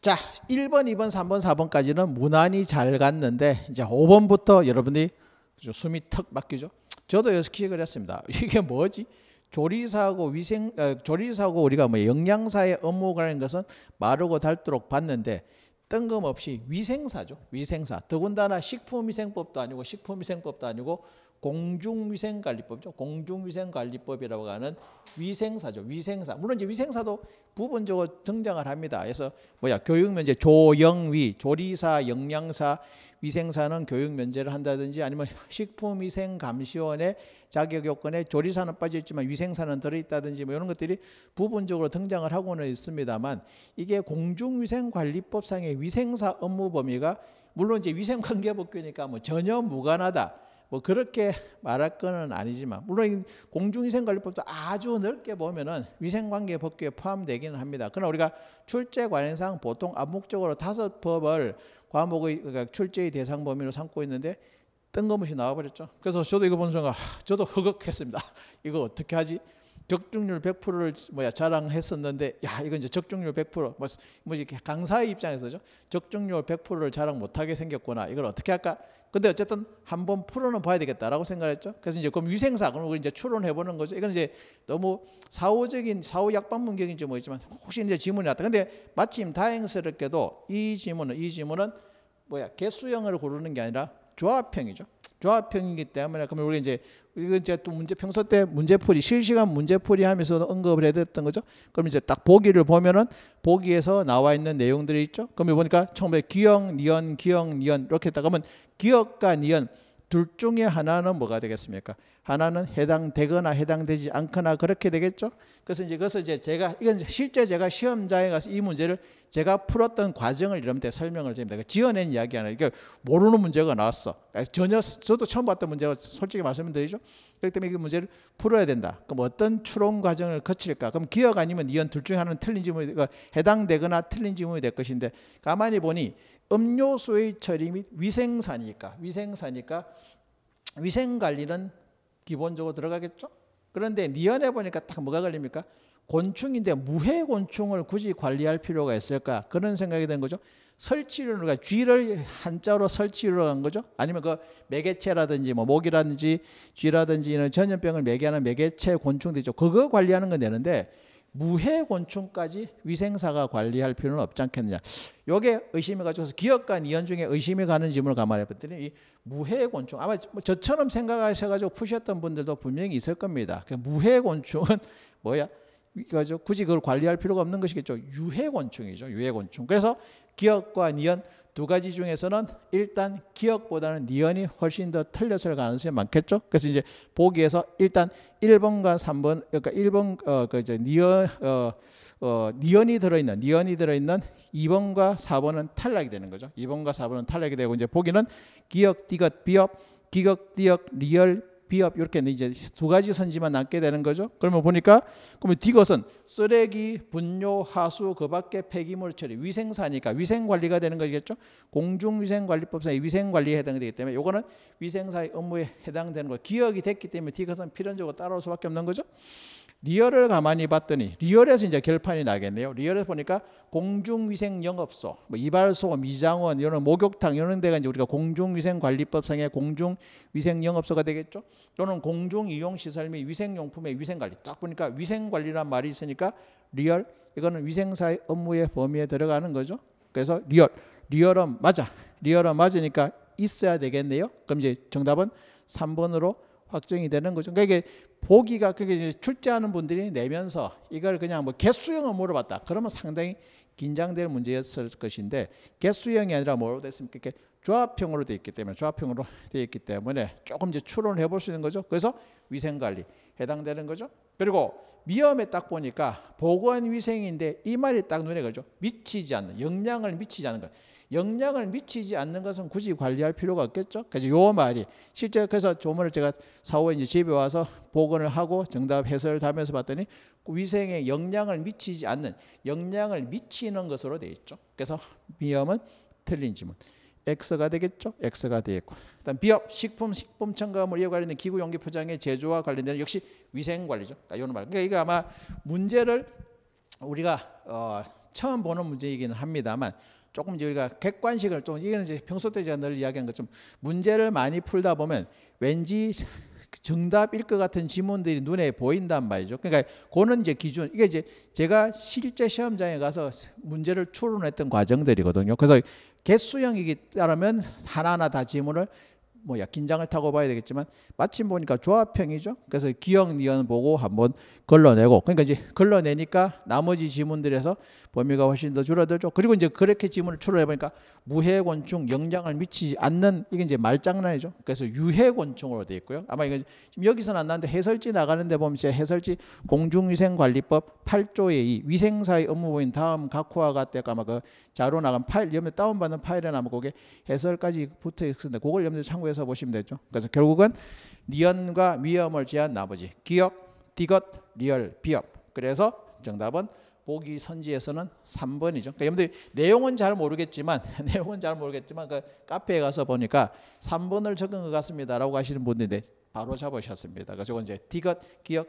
자, 1번, 2번, 3번, 4번까지는 무난히 잘 갔는데 이제 5번부터 여러분들이 그죠? 숨이 턱 막히죠. 저도 여기서 기측을 했습니다. 이게 뭐지? 조리사하고 위생 아, 조리사하고 우리가 뭐 영양사의 업무라는 것은 마르고 닳도록 봤는데 뜬금없이 위생사죠. 위생사. 더군다나 식품위생법도 아니고 식품위생법도 아니고 공중위생관리법이죠. 공중위생관리법이라고 하는 위생사죠. 위생사. 물론 이제 위생사도 부분적으로 등장을 합니다. 그래서 뭐야 교육면 제 조영위, 조리사, 영양사, 위생사는 교육 면제를 한다든지 아니면 식품위생감시원의 자격 요건에 조리사는 빠져 있지만 위생사는 들어 있다든지 뭐 이런 것들이 부분적으로 등장을 하고는 있습니다만 이게 공중위생관리법상의 위생사 업무 범위가 물론 이제 위생관계법규니까 뭐 전혀 무관하다. 뭐 그렇게 말할 거는 아니지만 물론 공중위생관리법도 아주 넓게 보면은 위생관계 법규에 포함되기는 합니다. 그러나 우리가 출제 관행상 보통 암묵적으로 다섯 법을 과목의 그러니까 출제의 대상 범위로 삼고 있는데 뜬금없이 나와버렸죠. 그래서 저도 이거 보는 순간 저도 허걱했습니다. 이거 어떻게 하지? 적중률 100%를 뭐야 자랑했었는데 야 이건 이제 적중률 100%뭐 뭐 이렇게 강사의 입장에서죠 적중률 100%를 자랑 못하게 생겼구나 이걸 어떻게 할까 근데 어쨌든 한번 풀어는 봐야 되겠다라고 생각했죠 그래서 이제 그럼 위생사 그럼 우리 이제 추론해 보는 거죠 이건 이제 너무 사후적인 사후 약방 문경인지 모르지만 혹시 이제 질문이 왔다 근데 마침 다행스럽게도 이 질문은 이 질문은 뭐야 개수형을 고르는 게 아니라 조합형이죠 조합형이기 때문에 그러면 우리 이제 이건 이제 또 문제 평소 때 문제풀이 실시간 문제풀이 하면서 언급을 해드렸던 거죠. 그럼 이제 딱 보기를 보면은 보기에서 나와 있는 내용들이 있죠. 그럼 보니까 처음에 기억, 니은, 기억, 니은 이렇게 딱 하면 기억과 니은 둘 중에 하나는 뭐가 되겠습니까? 하나는 해당되거나 해당되지 않거나 그렇게 되겠죠. 그래서 이제 그것을 이제 제가 이건 실제 제가 시험장에 가서 이 문제를 제가 풀었던 과정을 이런 때 설명을 드립니다. 그 지어낸 이야기 아니에요. 그 모르는 문제가 나왔어. 그러니까 전혀 저도 처음 봤던 문제가 솔직히 말씀드리죠. 그렇기 때문에 이 문제를 풀어야 된다. 그럼 어떤 추론 과정을 거칠까? 그럼 기억 아니면 이언 둘 중에 하나는 틀린 지문이 그러니까 해당되거나 틀린 지문이 될 것인데 가만히 보니 음료수의 처리 및 위생사니까 위생사니까 위생 관리는 기본적으로 들어가겠죠? 그런데 니연해 보니까 딱 뭐가 걸립니까? 곤충인데 무해 곤충을 굳이 관리할 필요가 있을까? 그런 생각이 든 거죠. 설치류가 쥐를 한자로 설치류로 한 거죠. 아니면 그 매개체라든지 뭐 모기라든지 쥐라든지 이런 전염병을 매개하는 매개체 곤충도 있죠. 그거 관리하는 건 되는데 무해 곤충까지 위생사가 관리할 필요는 없지 않겠느냐. 요게 의심이 가지고 기업 간 이연 중에 의심이 가는 점을 감안해 봤더니 이 무해 곤충 아마 뭐 저처럼 생각하셔 가지고 푸셨던 분들도 분명히 있을 겁니다. 그 무해 곤충은 뭐야? 그죠? 굳이 그걸 관리할 필요가 없는 것이겠죠. 유해 곤충이죠. 유해 곤충. 그래서 기억과 니은 두 가지 중에서는 일단 기억보다는 니언이 훨씬 더 틀렸을 가능성이 많겠죠. 그래서 이제 보기에서 일단 1번과 3번 그러니까 1번 어그 이제 니언 어, 어 니언이 들어 있는 니언이 들어 있는 2번과 4번은 탈락이 되는 거죠. 2번과 4번은 탈락이 되고 이제 보기는 기억 디귿 비업 기억 디역 리얼 비업 이렇게 이제 두 가지 선지만 남게 되는 거죠. 그러면 보니까 그러면 디귿은 쓰레기, 분뇨, 하수 그 밖에 폐기물 처리, 위생사니까 위생 관리가 되는 것이겠죠. 공중위생관리법상의 위생관리에 해당되기 때문에 이거는 위생사의 업무에 해당되는 거 기억이 됐기 때문에 디귿은 필연적으로 따라올 수밖에 없는 거죠. 리얼을 가만히 봤더니 리얼에서 이제 결판이 나겠네요. 리얼에서 보니까 공중위생 영업소, 뭐 이발소, 미장원 이런 목욕탕 이런 데가 이제 우리가 공중위생관리법상의 공중위생 영업소가 되겠죠. 또는 공중이용시설 및 위생용품의 위생관리. 딱 보니까 위생관리란 말이 있으니까 리얼 이거는 위생사의 업무의 범위에 들어가는 거죠. 그래서 리얼, 리얼은 맞아, 리얼은 맞으니까 있어야 되겠네요. 그럼 이제 정답은 3번으로 확정이 되는 거죠. 그러니까 이게 보기가 그게 출제하는 분들이 내면서 이걸 그냥 뭐 개수형을 물어봤다. 그러면 상당히 긴장될 문제였을 것인데 개수형이 아니라 뭐로 됐습니까? 이렇게 조합형으로 되어 있기 때문에 조합형으로 되어 있기 때문에 조금 이제 추론해 볼수 있는 거죠. 그래서 위생 관리 해당되는 거죠. 그리고 위험에 딱 보니까 보건 위생인데 이 말이 딱 눈에 걸죠. 미치지 않는 영향을 미치지 않는 거. 영향을 미치지 않는 것은 굳이 관리할 필요가 없겠죠. 그래서 요 말이 실제 그래서 조문을 제가 사후에 이제 집에 와서 복원을 하고 정답 해설을 담면서 봤더니 위생에 영향을 미치지 않는 영향을 미치는 것으로 돼 있죠. 그래서 미염은 틀린 지문. X가 되겠죠. X가 되겠고. 그다 비업 식품 식품 첨가물 이 관련된 기구 용기 포장의 제조와 관련된 역시 위생 관리죠. 그러니까 이런 말. 그러니까 이거 아마 문제를 우리가 어, 처음 보는 문제이기 합니다만 조금 이제 우리가 객관식을 좀 이게 이제 평소 때 제가 늘 이야기한 것처럼 문제를 많이 풀다 보면 왠지 정답일 것 같은 지문들이 눈에 보인단 말이죠. 그러니까 그는 이제 기준 이게 이제 제가 실제 시험장에 가서 문제를 추론했던 과정들이거든요. 그래서 개수형이기 따르면 하나하나 다 지문을 뭐야 긴장을 타고 봐야 되겠지만 마침 보니까 조합형이죠. 그래서 기억 니은 보고 한번 걸러내고 그러니까 이제 걸러내니까 나머지 지문들에서 범위가 훨씬 더 줄어들죠. 그리고 이제 그렇게 지문을 추론해 보니까 무해곤충 영향을 미치지 않는 이게 이제 말장난이죠. 그래서 유해곤충으로 되어 있고요. 아마 이거 지금 여기서는 안 나는데 해설지 나가는데 보면 제 해설지 공중위생관리법 8조의 2 위생사의 업무보인 다음 각호화가때 아마 그 자료 나간 파일 염에 다운받는 파일에 나면 거기에 해설까지 붙어 있는데 었 그걸 염두에 참고해서 보시면 되죠. 그래서 결국은 니언과 위험을 제한 나머지 기억 디귿, 리얼, 비업. 그래서 정답은 보기 선지에서는 3번이죠. 그러니까 여러분들 내용은 잘 모르겠지만 내용은 잘 모르겠지만 그 카페에 가서 보니까 3번을 적은 것 같습니다라고 하시는 분인데 바로 잡으셨습니다. 그래서 이제 디귿, 기억,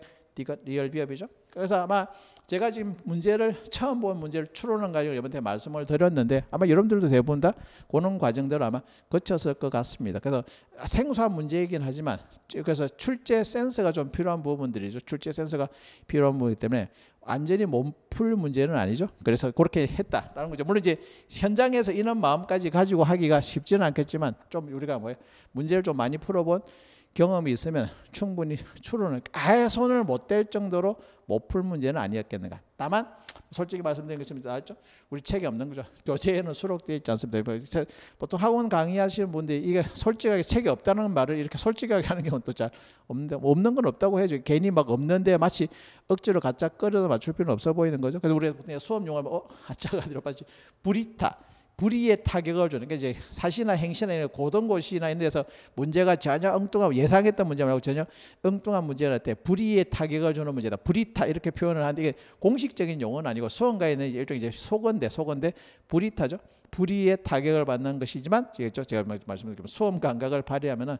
리얼 비업이죠. 그래서 아마 제가 지금 문제를 처음 본 문제를 추론한 가지고 여러분한테 말씀을 드렸는데 아마 여러분들도 대부분 다 그런 과정대로 아마 거쳤을 것 같습니다. 그래서 생소한 문제이긴 하지만 그래서 출제 센스가 좀 필요한 부분들이죠. 출제 센스가 필요한 부분이기 때문에 완전히 못 풀 문제는 아니죠. 그래서 그렇게 했다라는 거죠. 물론 이제 현장에서 이런 마음까지 가지고 하기가 쉽지는 않겠지만 좀 우리가 뭐 문제를 좀 많이 풀어본 경험이 있으면 충분히 추론을 아예 손을 못 댈 정도로 못 풀 문제는 아니었겠는가. 다만 솔직히 말씀드린 것처럼 나왔죠. 우리 책이 없는 거죠. 교재에는 수록되어 있지 않습니다. 뭐 보통 학원 강의하시는 분들이 이게 솔직하게 책이 없다는 말을 이렇게 솔직하게 하는 경우는 또잘 없는데 없는 건 없다고 해야죠. 괜히 막 없는데 마치 억지로 가짜 끓여다 맞출 필요는 없어 보이는 거죠. 그래서 우리가 수업 용어로어 가짜가 들어가지 브리타 불의의 타격을 주는 게 이제 사시나 행시나 이런 고등고시나 이런 데서 문제가 전혀 엉뚱하고 예상했던 문제 말고 전혀 엉뚱한 문제를 할때 불의의 타격을 주는 문제다. 불의타 이렇게 표현을 하는데 이게 공식적인 용어는 아니고 수원가에는 일종 이제 속언대 속언대 불의타죠불의의 타격을 받는 것이지만 제가 말씀드리면 수험 감각을 발휘하면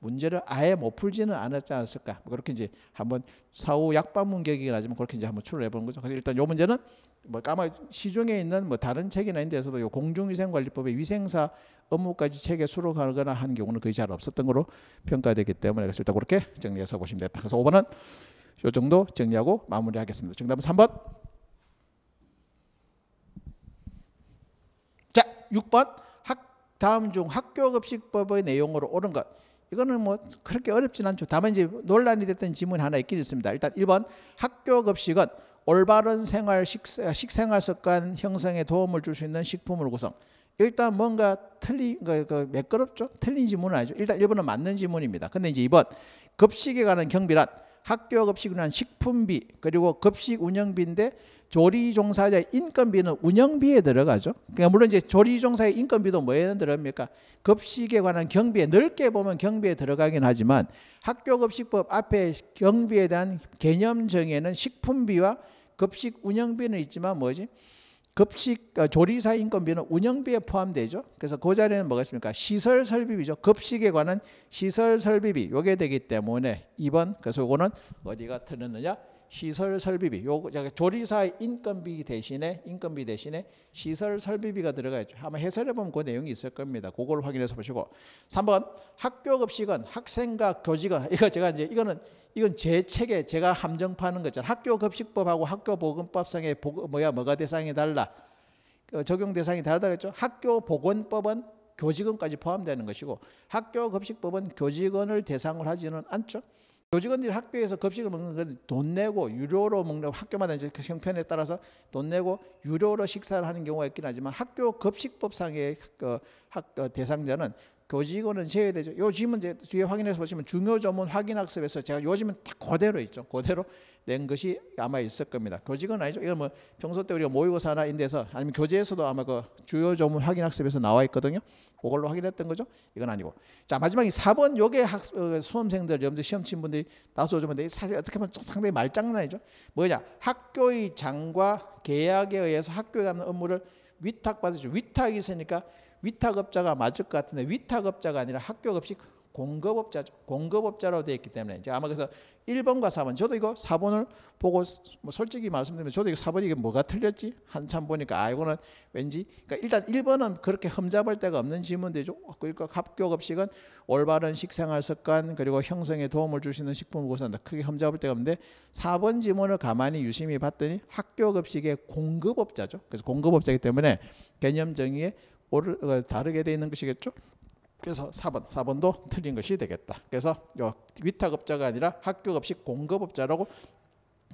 문제를 아예 못 풀지는 않았지 않았을까 뭐 그렇게 이제 한번 사후 약반 문격이긴 하지만 그렇게 이제 한번 추론 해보는 거죠. 그래서 일단 요 문제는 뭐 아마 시중에 있는 뭐 다른 책이나 이런 데서도 요공중위생관리법에 위생사 업무까지 책에 수록하거나 하는 경우는 거의 잘 없었던 거로 평가되기 때문에 그래서 일단 그렇게 정리해서 보시면 됐다. 그래서 5번은 요 정도 정리하고 마무리하겠습니다. 정답은 3번. 자, 6번 학 다음 중 학교급식법의 내용으로 옳은 것. 이거는 뭐 그렇게 어렵진 않죠. 다만 이제 논란이 됐던 질문 하나 있긴 있습니다. 일단 1번 학교급식은 올바른 생활 식생활 습관 형성에 도움을 줄 수 있는 식품을 구성. 일단 뭔가 틀린 그, 그, 매끄럽죠? 틀린 질문은 아니죠. 일단 1번은 맞는 질문입니다 근데 이제 2번 급식에 관한 경비란 학교 급식을 위한 식품비 그리고 급식 운영비인데 조리 종사자의 인건비는 운영비에 들어가죠. 그러니까 물론 이제 조리 종사의 인건비도 뭐에 들어갑니까? 급식에 관한 경비에 넓게 보면 경비에 들어가긴 하지만 학교 급식법 앞에 경비에 대한 개념 정의는 식품비와 급식 운영비는 있지만 뭐지? 급식 아, 조리사 인건비는 운영비에 포함되죠. 그래서 그 자리는 뭐가 있습니까? 시설 설비비죠. 급식에 관한 시설 설비비 요게 되기 때문에 2번 그래서 요거는 어디가 틀렸느냐? 시설 설비비 요 조리사의 인건비 대신에 인건비 대신에 시설 설비비가 들어가 죠 아마 해설해 보면 그 내용이 있을 겁니다. 그걸 확인해서 보시고 3번 학교 급식은 학생과 교직원 이거 제가 이제 이거는 이건 제 책에 제가 함정파는 거잖 학교 급식법하고 학교 보건법상의 보, 뭐야 뭐가 대상이 달라. 그 적용 대상이 다르다겠죠. 학교 보건법은 교직원까지 포함되는 것이고 학교 급식법은 교직원을 대상으로 하지는 않죠. 교직원들이 학교에서 급식을 먹는 건 돈 내고 유료로 먹는 학교마다 이제 그 형편에 따라서 돈 내고 유료로 식사를 하는 경우가 있긴 하지만 학교 급식법상의 그 학교 대상자는 교직원은 제외되죠. 요 질문 제 뒤에 확인해서 보시면 중요 조문 확인 학습에서 제가 요즘은 딱 그대로 있죠. 그대로 낸 것이 아마 있을 겁니다. 교직은 아니죠. 이거뭐 평소 때 우리가 모의고사나 인데서 아니면 교재에서도 아마 그 주요 조문 확인 학습에서 나와 있거든요. 그걸로 확인했던 거죠. 이건 아니고. 자 마지막에 4번 요게 학 어, 수험생들 여러분들 시험 친 분들이 나서 오셨는데 사실 어떻게 보면 상당히 말장난이죠. 뭐냐 학교의 장과 계약에 의해서 학교에 가는 업무를 위탁받으죠. 위탁이 있으니까 위탁업자가 맞을 것 같은데 위탁업자가 아니라 학교급식 공급업자 공급업자로 되어 있기 때문에 이제 아마 그래서 1번과 4번 저도 이거 4번을 보고 뭐 솔직히 말씀드리면 저도 이거 4번이 이게 뭐가 틀렸지 한참 보니까 아이고는 왠지 그러니까 일단 1번은 그렇게 흠잡을 데가 없는 질문들이죠. 그러니까 합격 업식은 올바른 식생활 습관 그리고 형성에 도움을 주시는 식품 고선다 크게 흠잡을 데가 없는데 4번 지문을 가만히 유심히 봤더니 합격 업식의 공급업자죠. 그래서 공급업자이기 때문에 개념 정의에 오르, 어, 다르게 되어 있는 것이겠죠. 그래서 4번, 4번도 틀린 것이 되겠다. 그래서 요 위탁업자가 아니라 학교급식 공급업자라고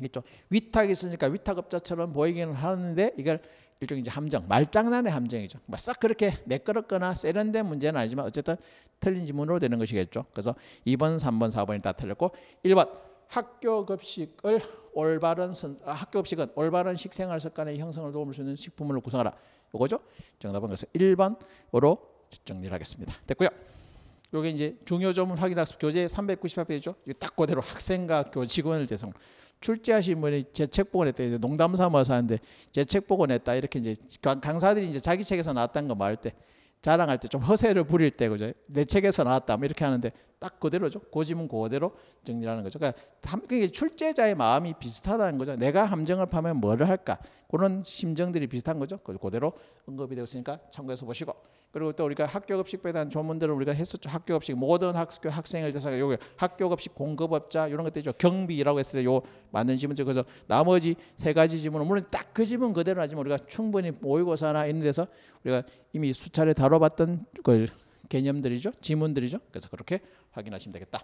있죠. 위탁이 있으니까 위탁업자처럼 보이기는 하는데 이걸 일종의 이제 함정, 말장난의 함정이죠. 막싹 뭐 그렇게 매끄럽거나 세련된 문제는 아니지만 어쨌든 틀린 지문으로 되는 것이겠죠. 그래서 2번, 3번, 4번이 다 틀렸고 1번 학교 급식을 올바른 선, 아, 학교 급식은 올바른 식생활 습관의 형성을 도움을 주는 식품으로 구성하라. 이거죠. 정답은 그래서 1번으로 정리를 하겠습니다. 됐고요. 요게 이제 중요점은 확인학습 교재 398페이지죠. 이거 딱 그대로 학생과 교 직원을 대상 출제하신 분이 제 책 보고냈다 이제 농담 삼아서 하는데 제 책 보고냈다 이렇게 이제 강사들이 이제 자기 책에서 나왔다는 거 말할 때 자랑할 때 좀 허세를 부릴 때 그죠 내 책에서 나왔다 뭐 이렇게 하는데 딱 그대로죠. 고지은 그대로 정리하는 거죠. 그러니까 출제자의 마음이 비슷하다는 거죠. 내가 함정을 파면 뭐를 할까? 그런 심정들이 비슷한 거죠. 그대로 언급이 되었으니까 참고해서 보시고. 그리고 또 우리가 학교급식부에 대한 조문들을 우리가 했었죠. 학교급식 모든 학교 학생을 대상으로 요 학교급식 공급업자 이런 것들이죠. 경비라고 했을 때 요 맞는 지문제 그래서 나머지 세 가지 지문은 물론 딱 그 지문 그대로 하지만 우리가 충분히 모의고사나 이런 데서 우리가 이미 수차례 다뤄봤던 걸 개념들이죠. 지문들이죠. 그래서 그렇게 확인하시면 되겠다.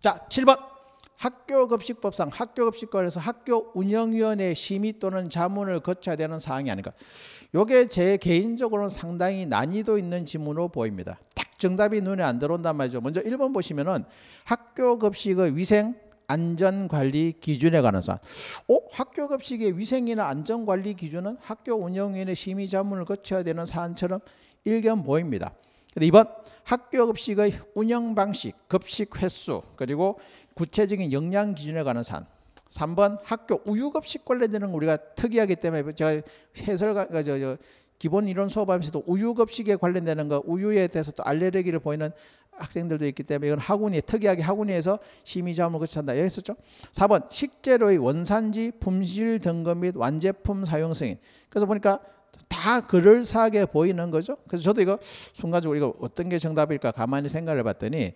자, 7번. 학교급식법상 학교급식과에서 학교 운영위원회 심의 또는 자문을 거쳐야 되는 사항이 아닌가. 요게 제 개인적으로는 상당히 난이도 있는 지문으로 보입니다. 딱 정답이 눈에 안 들어온단 말이죠. 먼저 1번 보시면은 학교급식의 위생, 안전관리 기준에 관한 사안. 어? 학교급식의 위생이나 안전관리 기준은 학교 운영위원회 심의 자문을 거쳐야 되는 사안처럼 일견 보입니다. 근데 이번 학교급식의 운영 방식, 급식 횟수, 그리고 구체적인 영양 기준에 관한 사안. 3번 학교 우유급식 관련되는 우리가 특이하기 때문에 제가 해설가 그 저, 저 기본 이론 수업하면서도 우유급식에 관련되는 거 우유에 대해서 또 알레르기를 보이는 학생들도 있기 때문에 이건 학운위 특이하게 학운위에서 심의자문을 거한다 여기 있었죠. 4번 식재료의 원산지 품질 등급 및 완제품 사용 승인. 그래서 보니까 다 그럴싸하게 보이는 거죠. 그래서 저도 이거 순간적으로 이거 어떤 게 정답일까 가만히 생각을 봤더니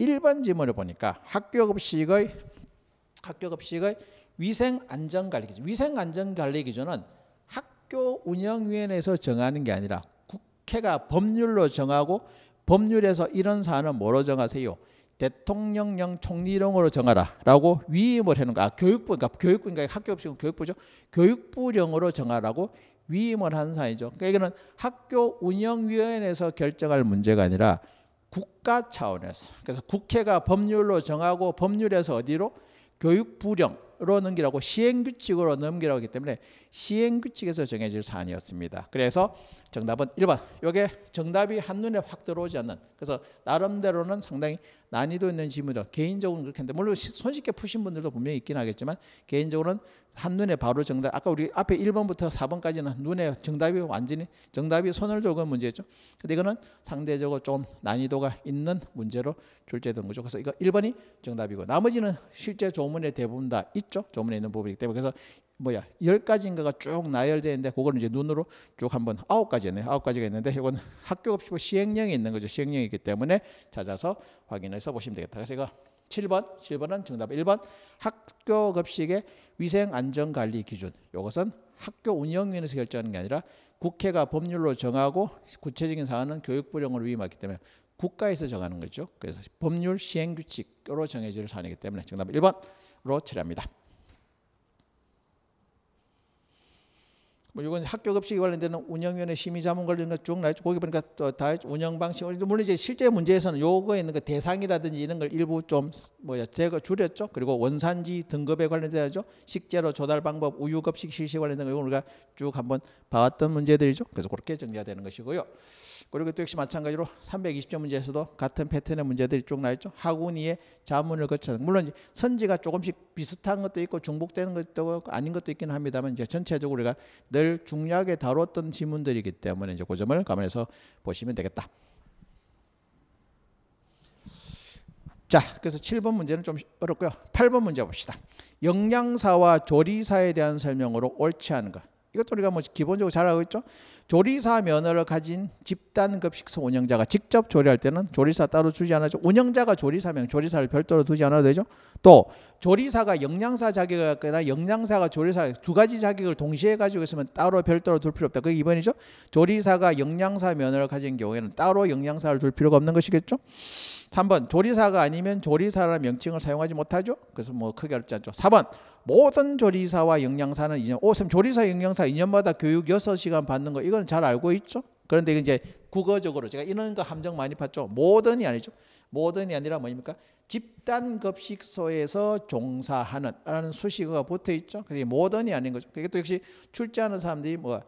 1번 지문을 보니까 학교급식의 학교급식의 위생 안전 관리 기준. 위생 안전 관리 기준은 학교 운영위원회에서 정하는 게 아니라 국회가 법률로 정하고 법률에서 이런 사안은 뭐로 정하세요? 대통령령 총리령으로 정하라라고 위임을 해놓은 거야. 아, 교육부, 그러니까 교육부, 그러학교법칙 교육부죠. 교육부령으로 정하라고 위임을 한 사안이죠. 그러니까 이거는 학교 운영위원회에서 결정할 문제가 아니라 국가 차원에서. 그래서 국회가 법률로 정하고 법률에서 어디로 교육부령 시행으로 넘기라고 시행규칙으로 넘기라고 하기 때문에 시행규칙에서 정해질 사안이었습니다. 그래서 정답은 1번. 이게 정답이 한눈에 확 들어오지 않는 그래서 나름대로는 상당히 난이도 있는 질문이라 개인적으로는 그렇게 했는데 물론 손쉽게 푸신 분들도 분명히 있긴 하겠지만 개인적으로는 한눈에 바로 정답. 아까 우리 앞에 1번부터 4번까지는 눈에 정답이 완전히 정답이 손을 들고 문제였죠. 근데 이거는 상대적으로 좀 난이도가 있는 문제로 출제된 거죠. 그래서 이거 1번이 정답이고 나머지는 실제 조문에 대부분 다 있죠. 조문에 있는 부분이기 때문에 그래서 뭐야 10가지인가가 쭉 나열되는데 그거는 이제 눈으로 쭉 한번 9가지였네요. 9가지가 있는데 이건 학교 없이 뭐 시행령이 있는 거죠. 시행령이기 때문에 찾아서 확인해서 보시면 되겠다. 그래서 이거 7번, 7번은 정답. 1번 학교 급식의 위생 안전 관리 기준. 이것은 학교 운영위원회에서 결정하는 게 아니라 국회가 법률로 정하고 구체적인 사안은 교육부령을 위임하기 때문에 국가에서 정하는 거죠. 그래서 법률 시행 규칙으로 정해질 사안이기 때문에 정답 1번으로 처리합니다. 뭐 이건 학교 급식에 관련되는 운영위원회 심의 자문 관련된 쭉 나있죠. 거기 보니까 또다 운영 방식. 물론 이제 실제 문제에서는 요거에 있는 그 대상이라든지 이런 걸 일부 좀 뭐야 제거 줄였죠. 그리고 원산지 등급에 관련돼죠 식재료 조달 방법, 우유 급식 실시 관련된 거 이건 우리가 쭉 한번 봐왔던 문제들이죠. 그래서 그렇게 정리가 되는 것이고요. 그리고 또 역시 마찬가지로 320점 문제에서도 같은 패턴의 문제들이 쭉 나있죠. 학운이의 자문을 거쳐는 물론 선지가 조금씩 비슷한 것도 있고 중복되는 것도 아닌 것도 있긴 합니다만 이제 전체적으로 우리가 늘 중요하게 다뤘던 지문들이기 때문에 이제 그 점을 감안해서 보시면 되겠다. 자, 그래서 7번 문제는 좀 어렵고요. 8번 문제 봅시다. 영양사와 조리사에 대한 설명으로 옳지 않은 것. 이것도 우리가 뭐 기본적으로 잘 알고 있죠. 조리사 면허를 가진 집단 급식소 운영자가 직접 조리할 때는 조리사 따로 주지 않아죠 운영자가 조리사면 조리사를 별도로 두지 않아도 되죠. 또 조리사가 영양사 자격을 갖거나 영양사가 조리사 두 가지 자격을 동시에 가지고 있으면 따로 별도로 둘 필요 없다. 그게 2번이죠. 조리사가 영양사 면허를 가진 경우에는 따로 영양사를 둘 필요가 없는 것이겠죠. 3번 조리사가 아니면 조리사라는 명칭을 사용하지 못하죠. 그래서 뭐 크게 어렵지 않죠. 4번 모든 조리사와 영양사는 2년. 오, 선 조리사 영양사 2년마다 교육 6시간 받는 거 이건 잘 알고 있죠. 그런데 이제 국어적으로 제가 이런 거 함정 많이 봤죠. 모든이 아니죠. 모든이 아니라 뭐입니까? 집단 급식소에서 종사하는 라는 수식어가 붙어 있죠. 그게 모든이 아닌 거죠. 그게 또 역시 출제하는 사람들이 뭐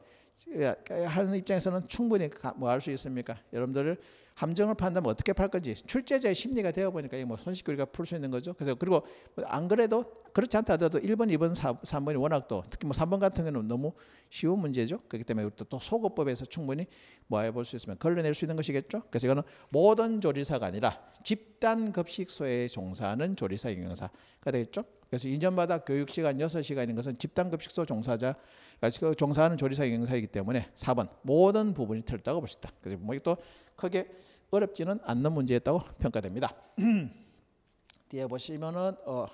하는 입장에서는 충분히 뭐알수 있습니까? 여러분들을 함정을 판다면 어떻게 팔 건지 출제자의 심리가 되어 보니까 뭐 손쉽게 우리가 풀 수 있는 거죠. 그래서 그리고 안 그래도 그렇지 않다 하더라도 1번, 2번, 4, 3번이 워낙 또 특히 뭐 3번 같은 경우는 너무 쉬운 문제죠. 그렇기 때문에 또 소거법에서 충분히 뭐 해볼 수 있으면 걸러낼 수 있는 것이겠죠. 그래서 이거는 모든 조리사가 아니라 집단 급식소에 종사하는 조리사 경영사가 되겠죠. 그래서 2년마다 교육 시간 6시간인 것은 집단 급식소 종사자 그러니까 그 종사하는 조리사 경영사이기 때문에 4번 모든 부분이 틀렸다고 볼 수 있다. 그래서 뭐또 크게 어렵지는 않는 문제였다고 평가됩니다. 뒤에 보시면은 어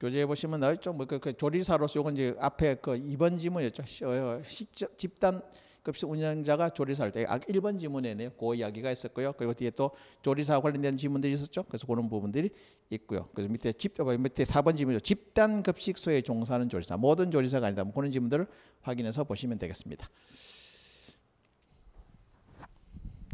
교재에 보시면 나와 있죠. 뭐그 그 조리사로서 요건 이제 앞에 그 2번 지문이었죠. 어, 집단 급식 운영자가 조리사를 때 1번 아, 지문에는 그 이야기가 있었고요. 그리고 뒤에 또조리사 관련된 지문들이 있었죠. 그래서 그런 부분들이 있고요. 그래서 밑에 집 어, 밑에 4번 지문이죠. 집단 급식소에 종사하는 조리사. 모든 조리사가 아니다. 뭐 그런 지문들을 확인해서 보시면 되겠습니다.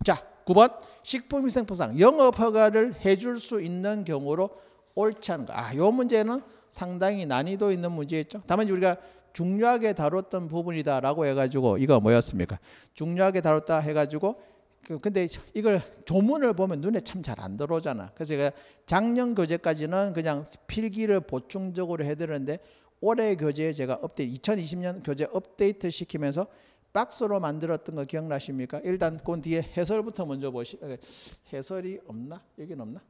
자, 9번 식품위생법상 영업 허가를 해줄 수 있는 경우로 옳지 않은가. 아, 요 문제는 상당히 난이도 있는 문제였죠. 다만 우리가 중요하게 다뤘던 부분이다라고 해가지고 이거 뭐였습니까? 중요하게 다뤘다 해가지고 그, 근데 이걸 조문을 보면 눈에 참 잘 안 들어오잖아. 그래서 제가 작년 교재까지는 그냥 필기를 보충적으로 해드렸는데 올해 교재에 제가 업데이트 2020년 교재 업데이트 시키면서 박스로 만들었던 거 기억나십니까? 일단 그 뒤에 해설부터 먼저 보시 해설이 없나? 여기는 없나?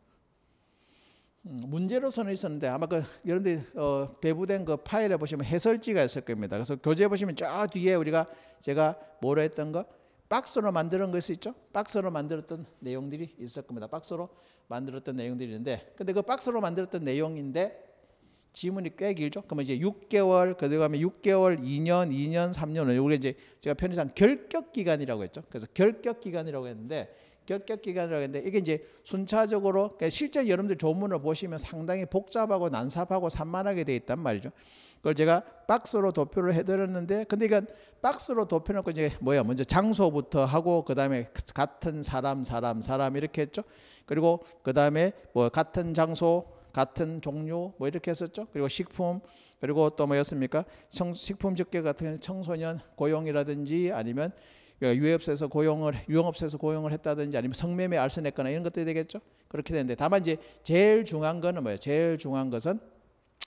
음, 문제로서는 있었는데 아마 그 여러분들이 어 배부된 그 파일에 보시면 해설지가 있을 겁니다. 그래서 교재 보시면 저 뒤에 우리가 제가 뭐로 했던 거 박스로 만드는 것이 있죠. 박스로 만들었던 내용들이 있을 겁니다. 박스로 만들었던 내용들이 있는데 근데 그 박스로 만들었던 내용인데 지문이 꽤 길죠. 그러면 이제 6개월 그대로 가면 6개월, 2년, 2년, 3년 을 우리 이제 제가 편의상 결격 기간이라고 했죠. 그래서 결격 기간이라고 했는데 격격 기간이라고 했는데 이게 이제 순차적으로 그러니까 실제 여러분들 조문을 보시면 상당히 복잡하고 난삽하고 산만하게 돼 있단 말이죠. 그걸 제가 박스로 도표를 해드렸는데 근데 이건 박스로 도표놓고 이제 뭐야 먼저 장소부터 하고 그 다음에 같은 사람 사람 사람 이렇게 했죠. 그리고 그 다음에 뭐 같은 장소 같은 종류 뭐 이렇게 했었죠. 그리고 식품 그리고 또 뭐였습니까? 식품 적계 같은 청소년 고용이라든지 아니면 그러니까 유해업소에서 고용을 유흥업소에서 고용을 했다든지 아니면 성매매 알선했거나 이런 것들이 되겠죠. 그렇게 되는데 다만 이제 제일 중요한 거는 뭐예요? 제일 중요한 것은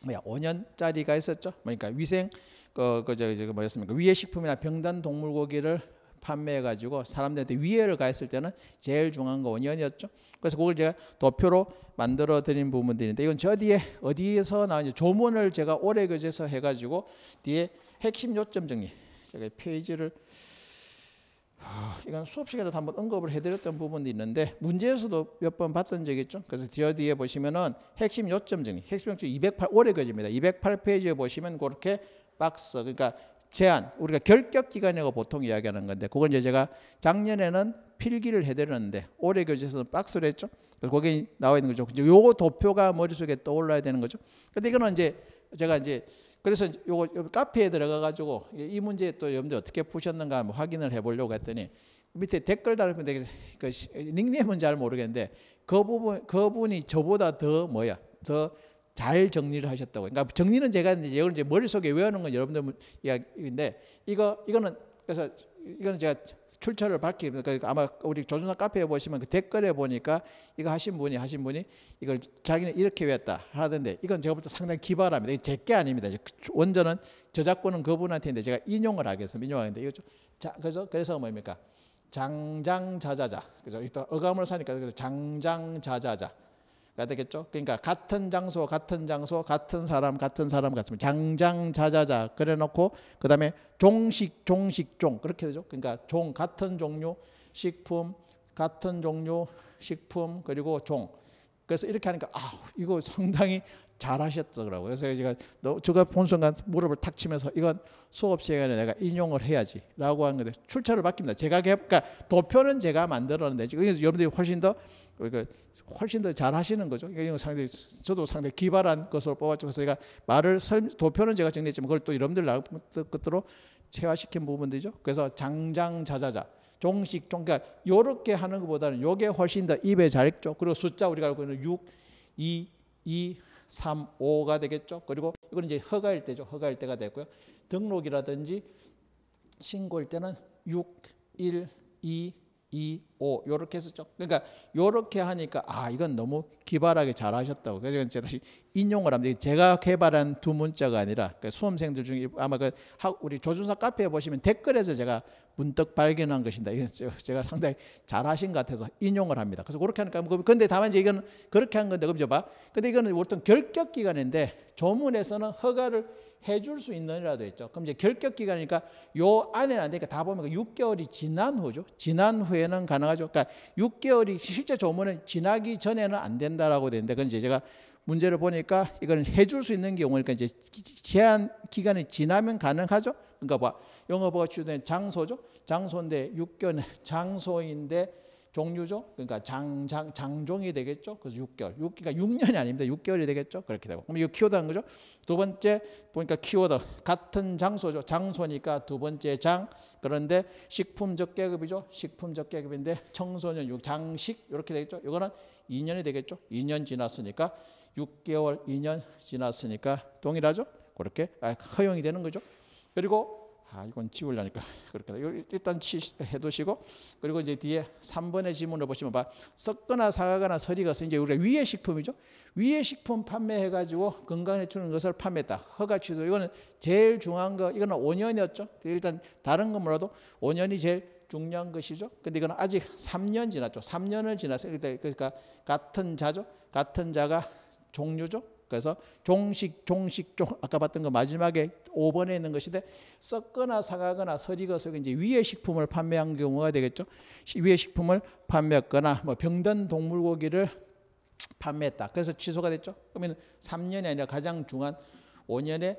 뭐야? 5년짜리가 있었죠. 그러니까 위생 그그저 그, 뭐였습니까? 위해 식품이나 병단 동물고기를 판매해 가지고 사람들한테 위해를 가했을 때는 제일 중요한 거 5년이었죠. 그래서 그걸 제가 도표로 만들어 드린 부분들인데 이건 저 뒤에 어디에서 나왔 조문을 제가 올해 교재서해 가지고 뒤에 핵심 요점 정리. 제가 페이지를 이건 수업 시간에도 한번 언급을 해드렸던 부분도 있는데 문제에서도 몇 번 봤던 적이 있죠. 그래서 뒤에 뒤에 보시면은 핵심 요점 정리, 핵심 요점 208 오래 걸립니다 208페이지에 보시면 그렇게 박스 그러니까 제한 우리가 결격 기간이라고 보통 이야기하는 건데 그걸 이제 제가 작년에는 필기를 해드렸는데 올해 교재에서는 박스를 했죠. 그래서 거기 나와 있는 거죠. 이제 요거 도표가 머릿속에 떠올라야 되는 거죠. 근데 이거는 이제 제가 이제 그래서 요거 카페에 들어가 가지고 이 문제 또 여러분들 어떻게 푸셨는가 한번 확인을 해 보려고 했더니 밑에 댓글 달면 되게 그 닉네임은 잘 모르겠는데 그 부분 그분이 저보다 더 뭐야? 더 잘 정리를 하셨다고. 그러니까 정리는 제가 이제 이걸 이제 머릿속에 외우는 건 여러분들 이야기인데 이거 이거는 그래서 이거는 제가 출처를 밝히기 그러니까 아마 우리 조준상 카페에 보시면 그 댓글에 보니까 이거 하신 분이 하신 분이 이걸 자기는 이렇게 외웠다 하던데 이건 제가 볼 때 상당히 기발합니다. 이 제게 아닙니다. 그 원전은 저작권은 그분한테인데 제가 인용을 하겠습니다. 인용하는데 이거 좀 자, 그래서 그래서 뭡니까? 장장자자자. 그죠? 이단 어감을 사니까 그래서 장장자자자. 가 되겠죠. 그러니까 같은 장소, 같은 장소, 같은 사람, 같은 사람 같으면 장장자자자 그래놓고 그 다음에 종식, 종식, 종 그렇게 되죠. 그러니까 종 같은 종류 식품, 같은 종류 식품 그리고 종. 그래서 이렇게 하니까 아 이거 상당히 잘하셨더라고요. 그래서 제가 너 제가 본 순간 무릎을 탁 치면서 이건 수업 시간에 내가 인용을 해야지라고 한 건데 출처를 바뀝니다. 제가 그러니까 도표는 제가 만들었는데 그래서 여러분들이 훨씬 더 그 훨씬 더 잘 하시는 거죠. 그러니까 상당 저도 상당히 기발한 것으로 뽑았죠. 그서 제가 말을 설, 도표는 제가 정리했지만 그걸 또 여러분들 나 것으로 체화시킨 부분들이죠. 그래서 장장자자자 종식 종 그러니까 요렇게 하는 것보다는 요게 훨씬 더 입에 잘 있죠. 그리고 숫자 우리가 알고 있는 6 2 2 3 5가 되겠죠. 그리고 이건 이제 허가일 때죠. 허가일 때가 됐고요. 등록이라든지 신고일 때는 6 1 2 2, 5 요렇게 해서 쭉 그러니까 요렇게 하니까 아 이건 너무 기발하게 잘하셨다고 그래서 제가 다시 인용을 합니다. 제가 개발한 두 문자가 아니라 그 수험생들 중에 아마 그 우리 조준사 카페에 보시면 댓글에서 제가 문득 발견한 것인다. 제가 상당히 잘하신 것 같아서 인용을 합니다. 그래서 그렇게 하니까 뭐, 근데 다만 이제 이건 그렇게 한 건데 그럼 봐. 근데 이거는 어떤 결격 기간인데 조문에서는 허가를 해줄 수 있느니라도 했죠. 그럼 이제 결격 기간이니까 요 안에는 안 되니까 다 보면 6개월이 그 지난 후죠. 지난 후에는 가능하죠. 그러니까 6개월이 실제 조문은 지나기 전에는 안 된다라고 되는데 그건 이제 제가 문제를 보니까 이건 해줄 수 있는 경우니까 이제 제한 기간이 지나면 가능하죠. 그러니까 봐 영어보가 취소된 장소죠. 장소인데 6개월 장소인데 종류죠. 그러니까 장, 장, 장종이 되겠죠. 그래서 6개월. 6, 그러니까 6년이 아닙니다. 6개월이 되겠죠. 그렇게 되고. 그럼 이거 키워드한 거죠. 두 번째 보니까 키워드 같은 장소죠. 장소니까 두 번째 장. 그런데 식품적 계급이죠. 식품적 계급인데 청소년 6 장식 이렇게 되겠죠. 이거는 2년이 되겠죠. 2년 지났으니까 6개월 2년 지났으니까 동일하죠. 그렇게 아, 허용이 되는 거죠. 그리고 아 이건 지우려니까 그렇게 일단 해두시고 그리고 이제 뒤에 3번의 지문을 보시면 봐 썩거나 사가거나 서리가서 이제 우리가 위해 식품이죠 위해 식품 판매해 가지고 건강에 주는 것을 판매했다 허가 취소 이거는 제일 중요한 거 이거는 5년이었죠 그 일단 다른 거 몰라도 5년이 제일 중요한 것이죠 근데 이건 아직 3년 지났죠 3년을 지났어요 그러니까 같은 자죠 같은 자가 종류죠 그래서 종식, 종식, 종 아까 봤던 거 마지막에 5번에 있는 것인데 썩거나 사하거나 서리거서 이제 위의 식품을 판매한 경우가 되겠죠. 위의 식품을 판매했거나 뭐 병든 동물고기를 판매했다. 그래서 취소가 됐죠. 그러면 3년이 아니라 가장 중한 5년에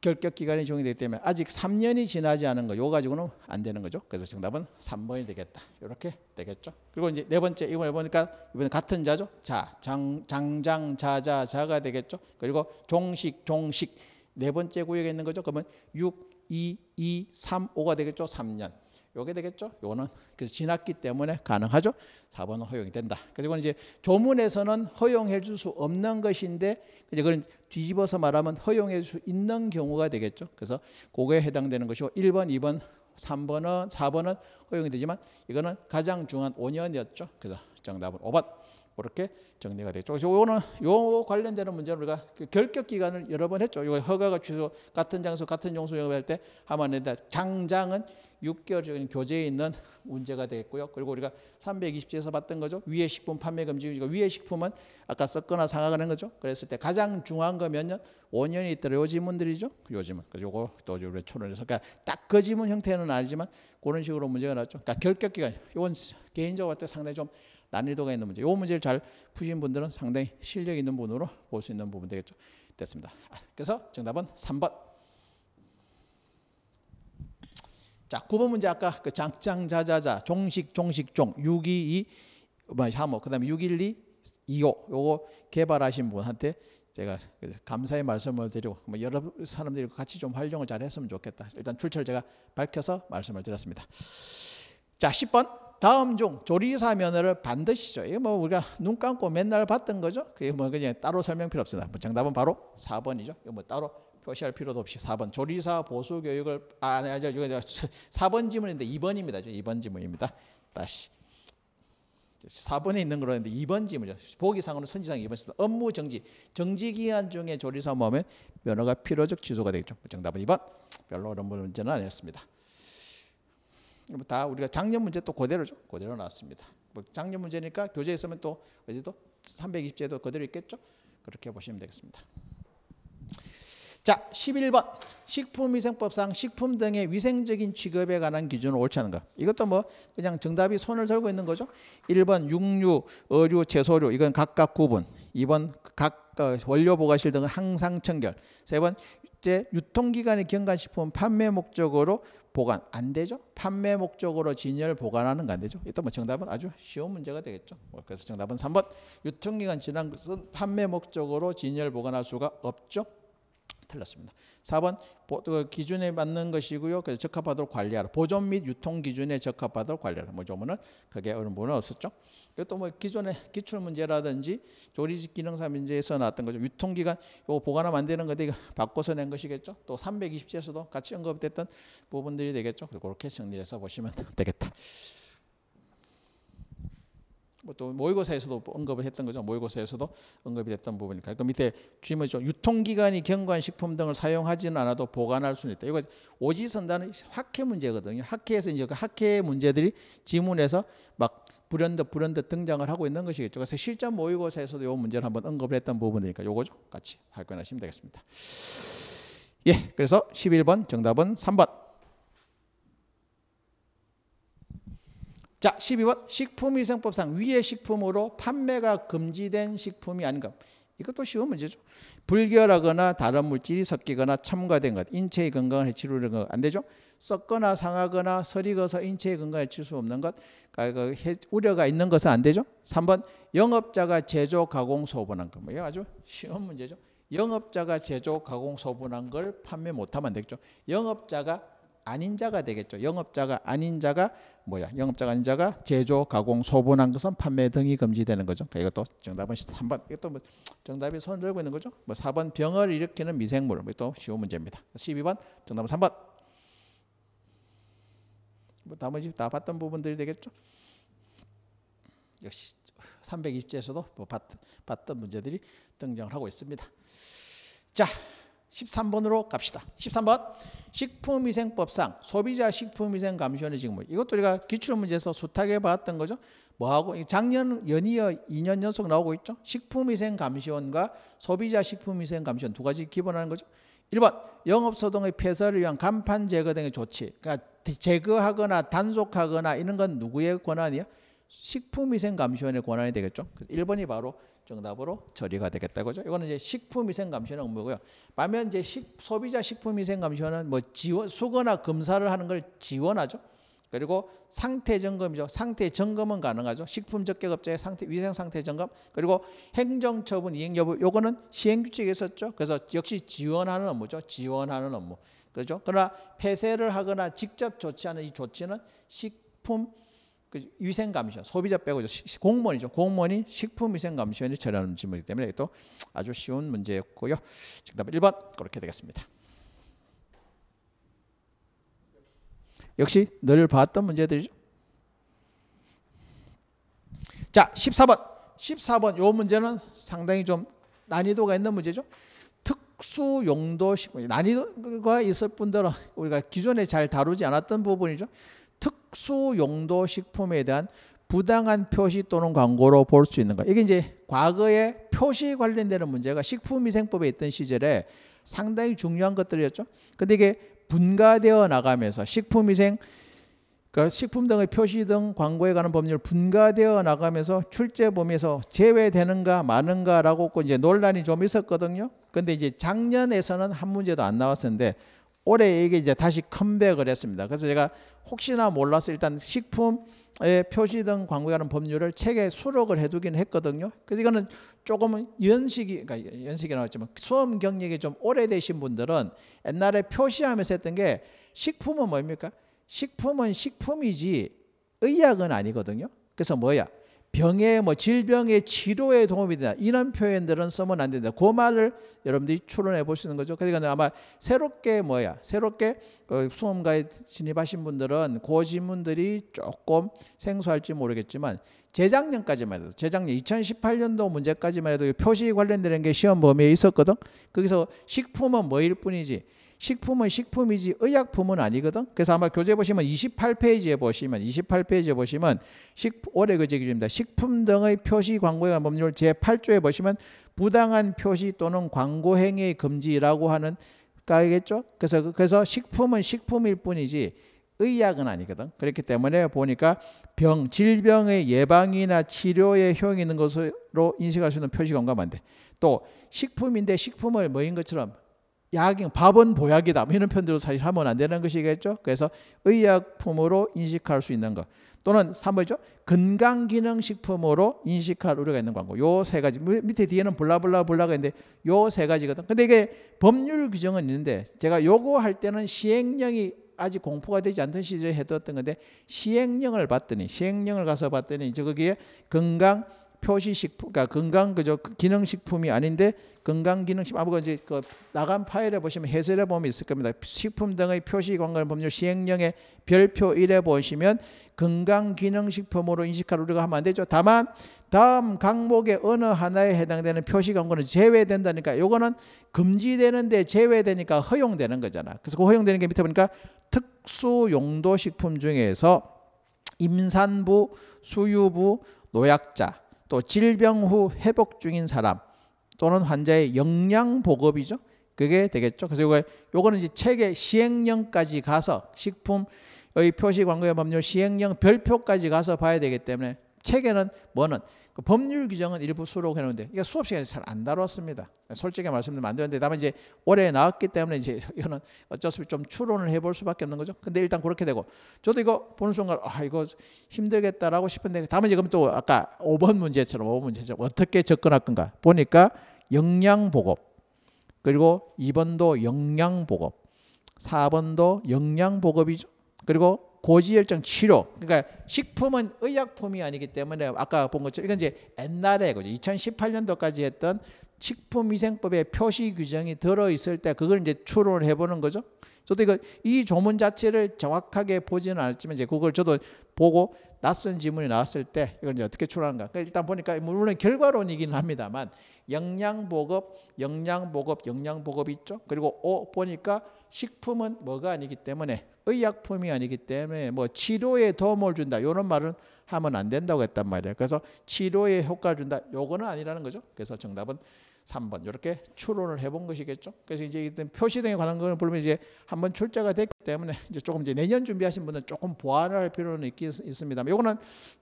결격 기간이 종료되기 때문에 아직 3년이 지나지 않은 거, 요 가지고는 안 되는 거죠. 그래서 정답은 3번이 되겠다. 이렇게 되겠죠. 그리고 이제 네 번째 이번에 보니까 이번에 같은 자죠. 자, 장, 장장, 자자, 자가 되겠죠. 그리고 종식, 종식 네 번째 구역에 있는 거죠. 그러면 6, 2, 2, 3, 5가 되겠죠. 3년. 요게 되겠죠? 요거는 그래서 지났기 때문에 가능하죠. 4번은 허용이 된다. 그리고 이제 조문에서는 허용해 줄 수 없는 것인데 이제 그걸 뒤집어서 말하면 허용해 줄 수 있는 경우가 되겠죠. 그래서 그거에 해당되는 것이고 1번, 2번, 3번은 4번은 허용이 되지만 이거는 가장 중요한 5년이었죠. 그래서 정답은 5번. 그렇게 정리가 됐죠. 요거는 요 관련되는 문제는 우리가 그 결격 기간을 여러 번 했죠. 요 허가가 취소 같은 장소 같은 용수 영업할 때 하면 안 된다. 장장은 6개월적인 교재에 있는 문제가 되겠고요. 그리고 우리가 320조에서 봤던 거죠. 위의 식품 판매 금지니까 위의 식품은 아까 썼거나 상하가는 거죠. 그랬을 때 가장 중요한 거 몇 년? 5년이 있더라. 요 지문들이죠. 요 지문. 그래서 요거 또 우리 초론에서 그러니까 딱그 지문 형태는 아니지만 그런 식으로 문제가 났죠. 그러니까 결격 기간. 요건 개인적으로 볼때 상당히 좀 난이도가 있는 문제. 이 문제를 잘 푸신 분들은 상당히 실력 있는 분으로 볼 수 있는 부분 되겠죠. 됐습니다. 아, 그래서 정답은 3번. 자, 9번 문제 아까 그 장장자자자 종식 종식종 622 뭐뭐 그다음에 612 2호 요거 개발하신 분한테 제가 그 감사의 말씀을 드리고 뭐 여러 사람들이 같이 좀 활용을 잘 했으면 좋겠다. 일단 출처를 제가 밝혀서 말씀을 드렸습니다. 자, 10번 다음 중 조리사 면허를 반드시죠. 이거 뭐 우리가 눈 감고 맨날 봤던 거죠. 그게 뭐 그냥 따로 설명 필요 없습니다. 뭐 정답은 바로 4번이죠. 이거 뭐 따로 표시할 필요도 없이 4번 조리사 보수 교육을 아, 네, 아니죠. 4번 지문인데 2번입니다. 2번 지문입니다. 다시 4번에 있는 거라는데 2번 지문이죠. 보기상으로 선지상 2번 쓰다. 업무 정지. 정지 기간 중에 조리사 모하면 면허가 필요적 취소가 되겠죠. 뭐 정답은 2번. 별로 어려운 문제는 아니었습니다. 여러분 다 우리가 작년 문제 또 그대로죠. 그대로 나왔습니다. 뭐 작년 문제니까 교재에 있으면 또 어디도 320제도 그대로 있겠죠. 그렇게 보시면 되겠습니다. 자, 11번 식품위생법상 식품 등의 위생적인 취급에 관한 기준은 옳지 않은가? 이것도 뭐 그냥 정답이 손을 들고 있는 거죠. 1번 육류, 어류, 채소류 이건 각각 구분. 2번 각 어, 원료 보관실 등은 항상 청결. 3번 이제 유통기간이 경과한 식품 판매 목적으로 보관 안 되죠. 판매 목적으로 진열 보관하는 거안 되죠. 일단 뭐 정답은 아주 쉬운 문제가 되겠죠. 뭐 그래서 정답은 3번 유통기간 지난 것은 판매 목적으로 진열 보관할 수가 없죠. 틀렸습니다. 4번 그 기준에 맞는 것이고요. 그래서 적합하도록 관리하라. 보존 및 유통 기준에 적합하도록 관리하라. 뭐 조문은 그게 어느 문은 없었죠. 그것도뭐 기존의 기출 문제라든지 조리직 기능사 문제에서 나왔던 거죠. 유통기간 요 보관하면 안 되는 거데 바꿔서 낸 것이겠죠. 또 320지에서도 같이 언급됐던 부분들이 되겠죠. 그렇게 정리해서 보시면 되겠다. 뭐 또 모의고사에서도 언급을 했던 거죠. 모의고사에서도 언급이 됐던 부분이니까. 그 밑에 주의문이죠. 유통기간이 경과한 식품 등을 사용하지는 않아도 보관할 수는 있다. 이거 오지선다는 학회 문제거든요. 학회에서 이제 그 학회 문제들이 지문에서 막 불현듯 불현듯 등장을 하고 있는 것이겠죠. 그래서 실전 모의고사에서도 이 문제를 한번 언급을 했던 부분이니까 요거 좀 같이 발견하시면 되겠습니다. 예, 그래서 11번 정답은 3번. 자, 12번 식품위생법상 위의 식품으로 판매가 금지된 식품이 아닌가. 이것도 쉬운 문제죠. 불결하거나 다른 물질이 섞이거나 첨가된 것, 인체의 건강을 해치르는 것안 되죠. 썩거나 상하거나 설익어서 인체의 건강을 칠수 없는 것 그러니까 그 우려가 있는 것은 안 되죠. 3번 영업자가 제조 가공 소분한 것. 뭐 이거 아주 쉬운 문제죠. 영업자가 제조 가공 소분한 걸 판매 못하면 되겠죠. 영업자가 아닌 자가 되겠죠. 영업자가 아닌 자가 뭐야? 영업자가 아닌 자가 제조, 가공, 소분한 것은 판매 등이 금지되는 거죠. 그러니까 이것도 정답은 3번. 이것도 뭐 정답이 손 들고 있는 거죠. 뭐 4번 병을 일으키는 미생물. 이것도 쉬운 문제입니다. 12번 정답은 3번. 뭐 나머지 다 봤던 부분들이 되겠죠. 역시 320제에서도 뭐 봤, 봤던 문제들이 등장을 하고 있습니다. 자, 13번으로 갑시다. 13번 식품위생법상 소비자 식품위생 감시원의 직무. 이것도 우리가 기출문제에서 숱하게 봤던 거죠. 뭐하고 작년 연이어 2년 연속 나오고 있죠. 식품위생 감시원과 소비자 식품위생 감시원 두 가지 기본하는 거죠. 1번 영업소동의 폐쇄를 위한 간판 제거 등의 조치. 그러니까 제거하거나 단속하거나 이런 건 누구의 권한이야? 식품위생감시원의 권한이 되겠죠. 그래서 1번이 바로 정답으로 처리가 되겠다그죠 이거는 이제 식품위생감시원 의 업무고요. 반면 이제 식, 소비자 식품위생감시원은 뭐 지원, 수거나 검사를 하는 걸 지원하죠. 그리고 상태 점검이죠. 상태 점검은 가능하죠. 식품 적격업자의 상태 위생 상태 점검 그리고 행정처분 이행 여부 요거는 시행규칙에 있었죠. 그래서 역시 지원하는 업무죠. 지원하는 업무. 그렇죠? 그러나 폐쇄를 하거나 직접 조치하는 이 조치는 식품 그 위생 감시원 소비자 빼고 공무원이죠. 공무원이 식품 위생 감시원이 처리하는 질문이기 때문에 또 아주 쉬운 문제였고요. 정답 1번 그렇게 되겠습니다. 역시 늘 봤던 문제들이죠. 자, 14번. 14번 요 문제는 상당히 좀 난이도가 있는 문제죠. 특수 용도식 문 난이도가 있을 뿐더러 우리가 기존에 잘 다루지 않았던 부분이죠. 특수 용도 식품에 대한 부당한 표시 또는 광고로 볼 수 있는 거. 이게 이제 과거에 표시 관련되는 문제가 식품위생법에 있던 시절에 상당히 중요한 것들이었죠. 근데 이게 분가되어 나가면서 식품위생, 그러니까 식품 등의 표시 등 광고에 관한 법률 분가되어 나가면서 출제 범위에서 제외되는가 많은가라고 이제 논란이 좀 있었거든요. 근데 이제 작년에서는 한 문제도 안 나왔었는데 올해 이게 이제 다시 컴백을 했습니다. 그래서 제가 혹시나 몰라서 일단 식품 예, 표시 등광고라는 법률을 책에 수록을 해두긴 했거든요. 그래서 이거는 조금 연식이 그러니까 연식이 나왔지만 수험 경력이 좀 오래되신 분들은 옛날에 표시하면서 했던 게 식품은 뭡니까? 식품은 식품이지 의약은 아니거든요. 그래서 뭐야? 병의 뭐 질병의 치료에 도움이 된다. 이런 표현들은 쓰면 안 된다. 그 말을 여러분들이 추론해 보시는 거죠. 그러니까 아마 새롭게 뭐야? 새롭게 그 수험가에 진입하신 분들은 그 질문들이 조금 생소할지 모르겠지만 재작년까지만 해도 재작년 2018년도 문제까지만 해도 표시 관련되는 게 시험 범위에 있었거든. 거기서 식품은 뭐일 뿐이지 식품은 식품이지 의약품은 아니거든. 그래서 아마 교재 보시면 28페이지에 보시면 28페이지에 보시면 식 올해 그재 기준입니다. 식품 등의 표시 광고에 관한 법률 제8조에 보시면 부당한 표시 또는 광고 행위의 금지라고 하는 가겠죠. 그래서 그, 그래서 식품은 식품일 뿐이지 의약은 아니거든. 그렇기 때문에 보니까 병 질병의 예방이나 치료에 효용이 있는 것으로 인식할 수 있는 표시 광고만 돼. 또 식품인데 식품을 뭐인 것처럼 약인 밥은 보약이다. 뭐 이런 편들로 사실 하면 안 되는 것이겠죠. 그래서 의약품으로 인식할 수 있는 것. 또는 3번이죠. 건강기능식품으로 인식할 우려가 있는 광고. 요 세 가지. 뭐 밑에 뒤에는 블라블라블라가 있는데 요 세 가지거든. 근데 이게 법률 규정은 있는데 제가 요거 할 때는 시행령이 아직 공포가 되지 않던 시절에 해뒀던 건데 시행령을 봤더니 시행령을 가서 봤더니 저 거기에 건강 표시식품, 그러니까 건강 그저 기능식품이 아닌데 건강 기능식 품 아무거나 이제 그 나간 파일에 보시면 해설에 보면 있을 겁니다. 식품 등의 표시 관광 법률 시행령의 별표 1에 보시면 건강 기능식품으로 인식할 우리가 하면 안 되죠. 다만 다음 강목의 어느 하나에 해당되는 표시 광고는 제외된다니까 요거는 금지되는데 제외되니까 허용되는 거잖아. 그래서 그 허용되는 게 밑에 보니까 특수 용도 식품 중에서 임산부, 수유부, 노약자 또 질병 후 회복 중인 사람 또는 환자의 영양 보급이죠. 그게 되겠죠. 그래서 요거, 는 이제 책의 시행령까지 가서 식품 여 표시 광고의 법률 시행령 별표까지 가서 봐야 되기 때문에 책에는 뭐는 그 법률 규정은 일부 수록해놓는데 이게 수업 시간에 잘 안 다뤘습니다. 솔직히 말씀드리면 안 되는데 다만 이제 올해 나왔기 때문에 이제 이거는 어쩔 수 없이 좀 추론을 해볼 수밖에 없는 거죠. 근데 일단 그렇게 되고 저도 이거 보는 순간 아 이거 힘들겠다라고 싶은데 다만 지금 또 아까 5번 문제처럼 5번 문제처럼 어떻게 접근할 건가 보니까 영양보급 그리고 2번도 영양보급 4번도 영양보급이죠. 그리고 고지혈증 치료 그러니까 식품은 의약품이 아니기 때문에 아까 본 것처럼 이건 이제 옛날에 그죠 2018년도까지 했던 식품위생법의 표시 규정이 들어 있을 때 그걸 이제 추론을 해보는 거죠. 저도 이거 이 조문 자체를 정확하게 보지는 않았지만 이제 그걸 저도 보고 낯선 지문이 나왔을 때 이걸 이제 어떻게 추론한가 그러니까 일단 보니까 물론 결과론이긴 합니다만 영양 보급, 영양 보급, 영양 보급 있죠. 그리고 오 보니까 식품은 뭐가 아니기 때문에 의약품이 아니기 때문에 뭐 치료에 도움을 준다 이런 말은 하면 안 된다고 했단 말이에요. 그래서 치료에 효과를 준다 요거는 아니라는 거죠. 그래서 정답은 3번 이렇게 추론을 해본 것이겠죠. 그래서 이제 이때 표시 등에 관한 거는 보면 이제 한번 출제가 됐기 때문에 이제 조금 이제 내년 준비하신 분은 조금 보완할 필요는 있, 있습니다. 요거는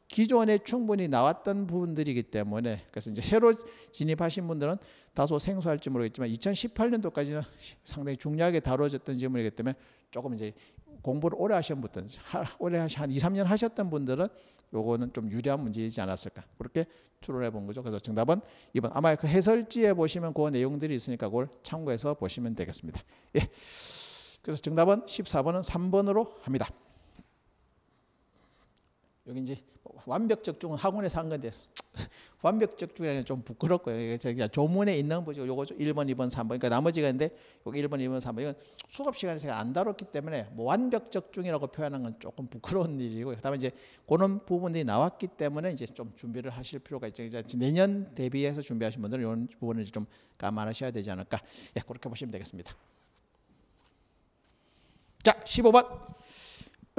기존에 충분히 나왔던 부분들이기 때문에 그래서 이제 새로 진입하신 분들은 다소 생소할지 모르겠지만 2018년도까지는 상당히 중요하게 다뤄졌던 질문이기 때문에 조금 이제 공부를 오래 하신 분들, 오래 한 2, 3년 하셨던 분들은 요거는 좀 유리한 문제이지 않았을까. 그렇게 추론해 본 거죠. 그래서 정답은 2번. 아마 그 해설지에 보시면 그 내용들이 있으니까 그걸 참고해서 보시면 되겠습니다. 예. 그래서 정답은 14번은 3번으로 합니다. 여기 이제 완벽 적중은 학원에서 한 건데 완벽 적중이라는 좀 부끄럽고요. 저기 조문에 있는 거죠. 요거 1번, 2번, 3번. 그러니까 나머지가 있는데 여기 1번, 2번, 3번. 이건 수업 시간에 제가 안 다뤘기 때문에 뭐 완벽 적중이라고 표현한 건 조금 부끄러운 일이고 그다음에 이제 그런 부분들이 나왔기 때문에 이제 좀 준비를 하실 필요가 있죠. 이제 내년 대비해서 준비하신 분들은 이런 부분을 좀 감안하셔야 되지 않을까. 예, 그렇게 보시면 되겠습니다. 자, 15번.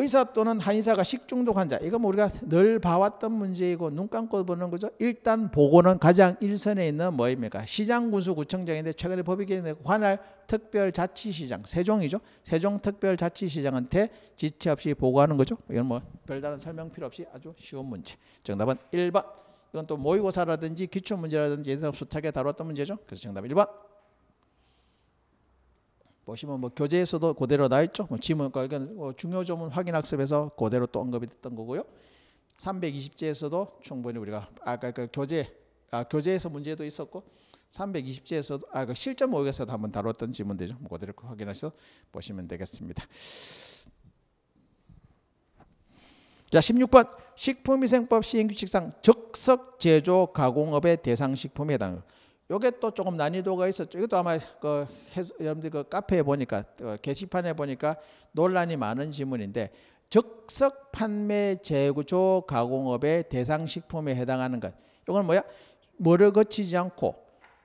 의사 또는 한의사가 식중독 환자 이건 뭐 우리가 늘 봐왔던 문제이고 눈 감고 보는 거죠. 일단 보고는 가장 일선에 있는 뭐입니까? 시장군수구청장인데 최근에 법이 개정되고 관할 특별자치시장 세종이죠. 세종특별자치시장한테 지체 없이 보고하는 거죠. 이건 뭐 별다른 설명 필요 없이 아주 쉬운 문제. 정답은 1번. 이건 또 모의고사라든지 기출문제라든지 예전 수차게 다뤘던 문제죠. 그래서 정답 1번. 보시면 뭐 교재에서도 그대로 나 있죠. 뭐 지문과 의견 그러니까 뭐 중요 조문 확인 학습에서 그대로 또 언급이 됐던 거고요. 320제에서도 충분히 우리가 아까 그러니까 그 교재 아, 교재에서 문제도 있었고 320제에서도 아, 그 실전 모의에서도 한번 다뤘던 지문들이죠. 뭐 그대로 그 확인하셔서 보시면 되겠습니다. 자, 16번 식품위생법 시행규칙상 적석 제조 가공업의 대상 식품에 해당합니다. 요게 또 조금 난이도가 있었죠. 이것도 아마 그 해서, 여러분들 그 카페에 보니까 그 게시판에 보니까 논란이 많은 질문인데 적석 판매 재구조 가공업의 대상 식품에 해당하는 것. 이건 뭐야? 뭐를 거치지 않고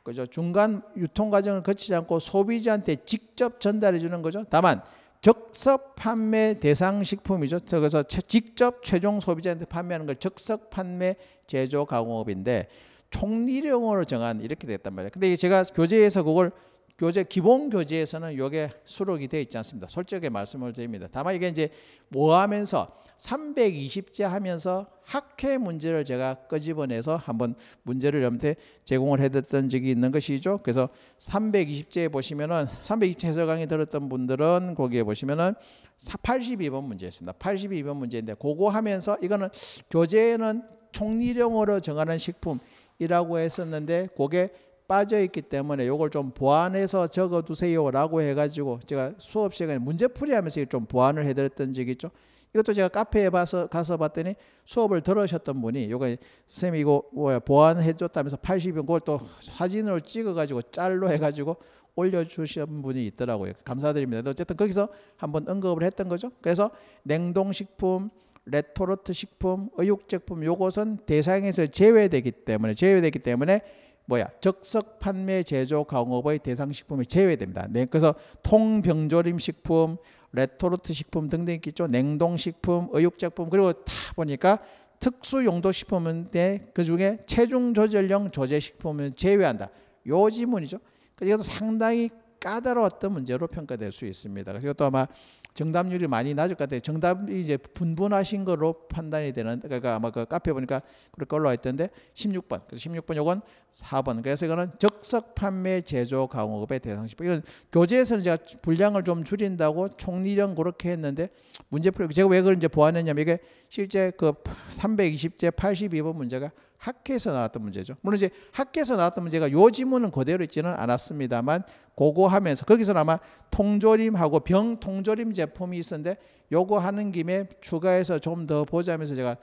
그죠? 중간 유통 과정을 거치지 않고 소비자한테 직접 전달해 주는 거죠. 다만 적석 판매 대상 식품이죠. 그래서 직접 최종 소비자한테 판매하는 걸 적석 판매 제조 가공업인데 총리령으로 정한 이렇게 됐단 말이에요. 근데 제가 교재에서 그걸 교재 기본 교재에서는 요게 수록이 되어 있지 않습니다. 솔직하게 말씀을 드립니다. 다만 이게 이제 모하면서 뭐 320제 하면서 학회 문제를 제가 끄집어내서 한번 문제를 여러분한 제공을 해드렸던 적이 있는 것이죠. 그래서 3 2 0제 보시면은 320제 해설 강의 들었던 분들은 거기에 보시면은 82번 문제였습니다. 82번 문제인데 그거 하면서 이거는 교재에는 총리령으로 정하는 식품 이라고 했었는데 그게 빠져 있기 때문에 이걸 좀 보완해서 적어 두세요라고 해 가지고 제가 수업 시간에 문제 풀이하면서 좀 보완을 해 드렸던 적이 있죠. 이것도 제가 카페에 봐서 가서 봤더니 수업을 들으셨던 분이 요거 선생님 이거 뭐야 보완해 줬다면서 8 0이면 그걸 또 사진으로 찍어 가지고 짤로 해 가지고 올려주신 분이 있더라고요. 감사드립니다. 어쨌든 거기서 한번 언급을 했던 거죠. 그래서 냉동식품, 레토르트 식품, 의육제품 요것은 대상에서 제외되기 때문에 제외되기 때문에 뭐야 적석 판매 제조 강업의 대상 식품이 제외됩니다. 네, 그래서 통병조림 식품, 레토르트 식품 등등 있겠죠. 냉동 식품, 의육제품 그리고 다 보니까 특수 용도 식품인데 그 중에 체중 조절용 조제 식품은 제외한다. 요 지문이죠. 그래서 니까 상당히 까다로웠던 문제로 평가될 수 있습니다. 그리고 또 아마 정답률이 많이 낮을 것 같아요. 정답이 이제 분분하신 거로 판단이 되는 그러니까 아마 그 카페 보니까 그럴 걸로 했던데 16번. 그래서 16번 요건 4번. 그래서 이거는 적석 판매 제조 강업의 대상식. 이건 교재에서는 제가 분량을 좀 줄인다고 총리령 그렇게 했는데 문제 풀이 제가 왜 그걸 이제 보완했냐면 이게 실제 그 320제 82번 문제가 학회에서 나왔던 문제죠. 물론 이제 학회에서 나왔던 문제가 요 지문은 그대로 있지는 않았습니다만 고거 하면서 거기서 아마 통조림하고 병 통조림 제품이 있었는데 요거 하는 김에 추가해서 좀 더 보자면서 제가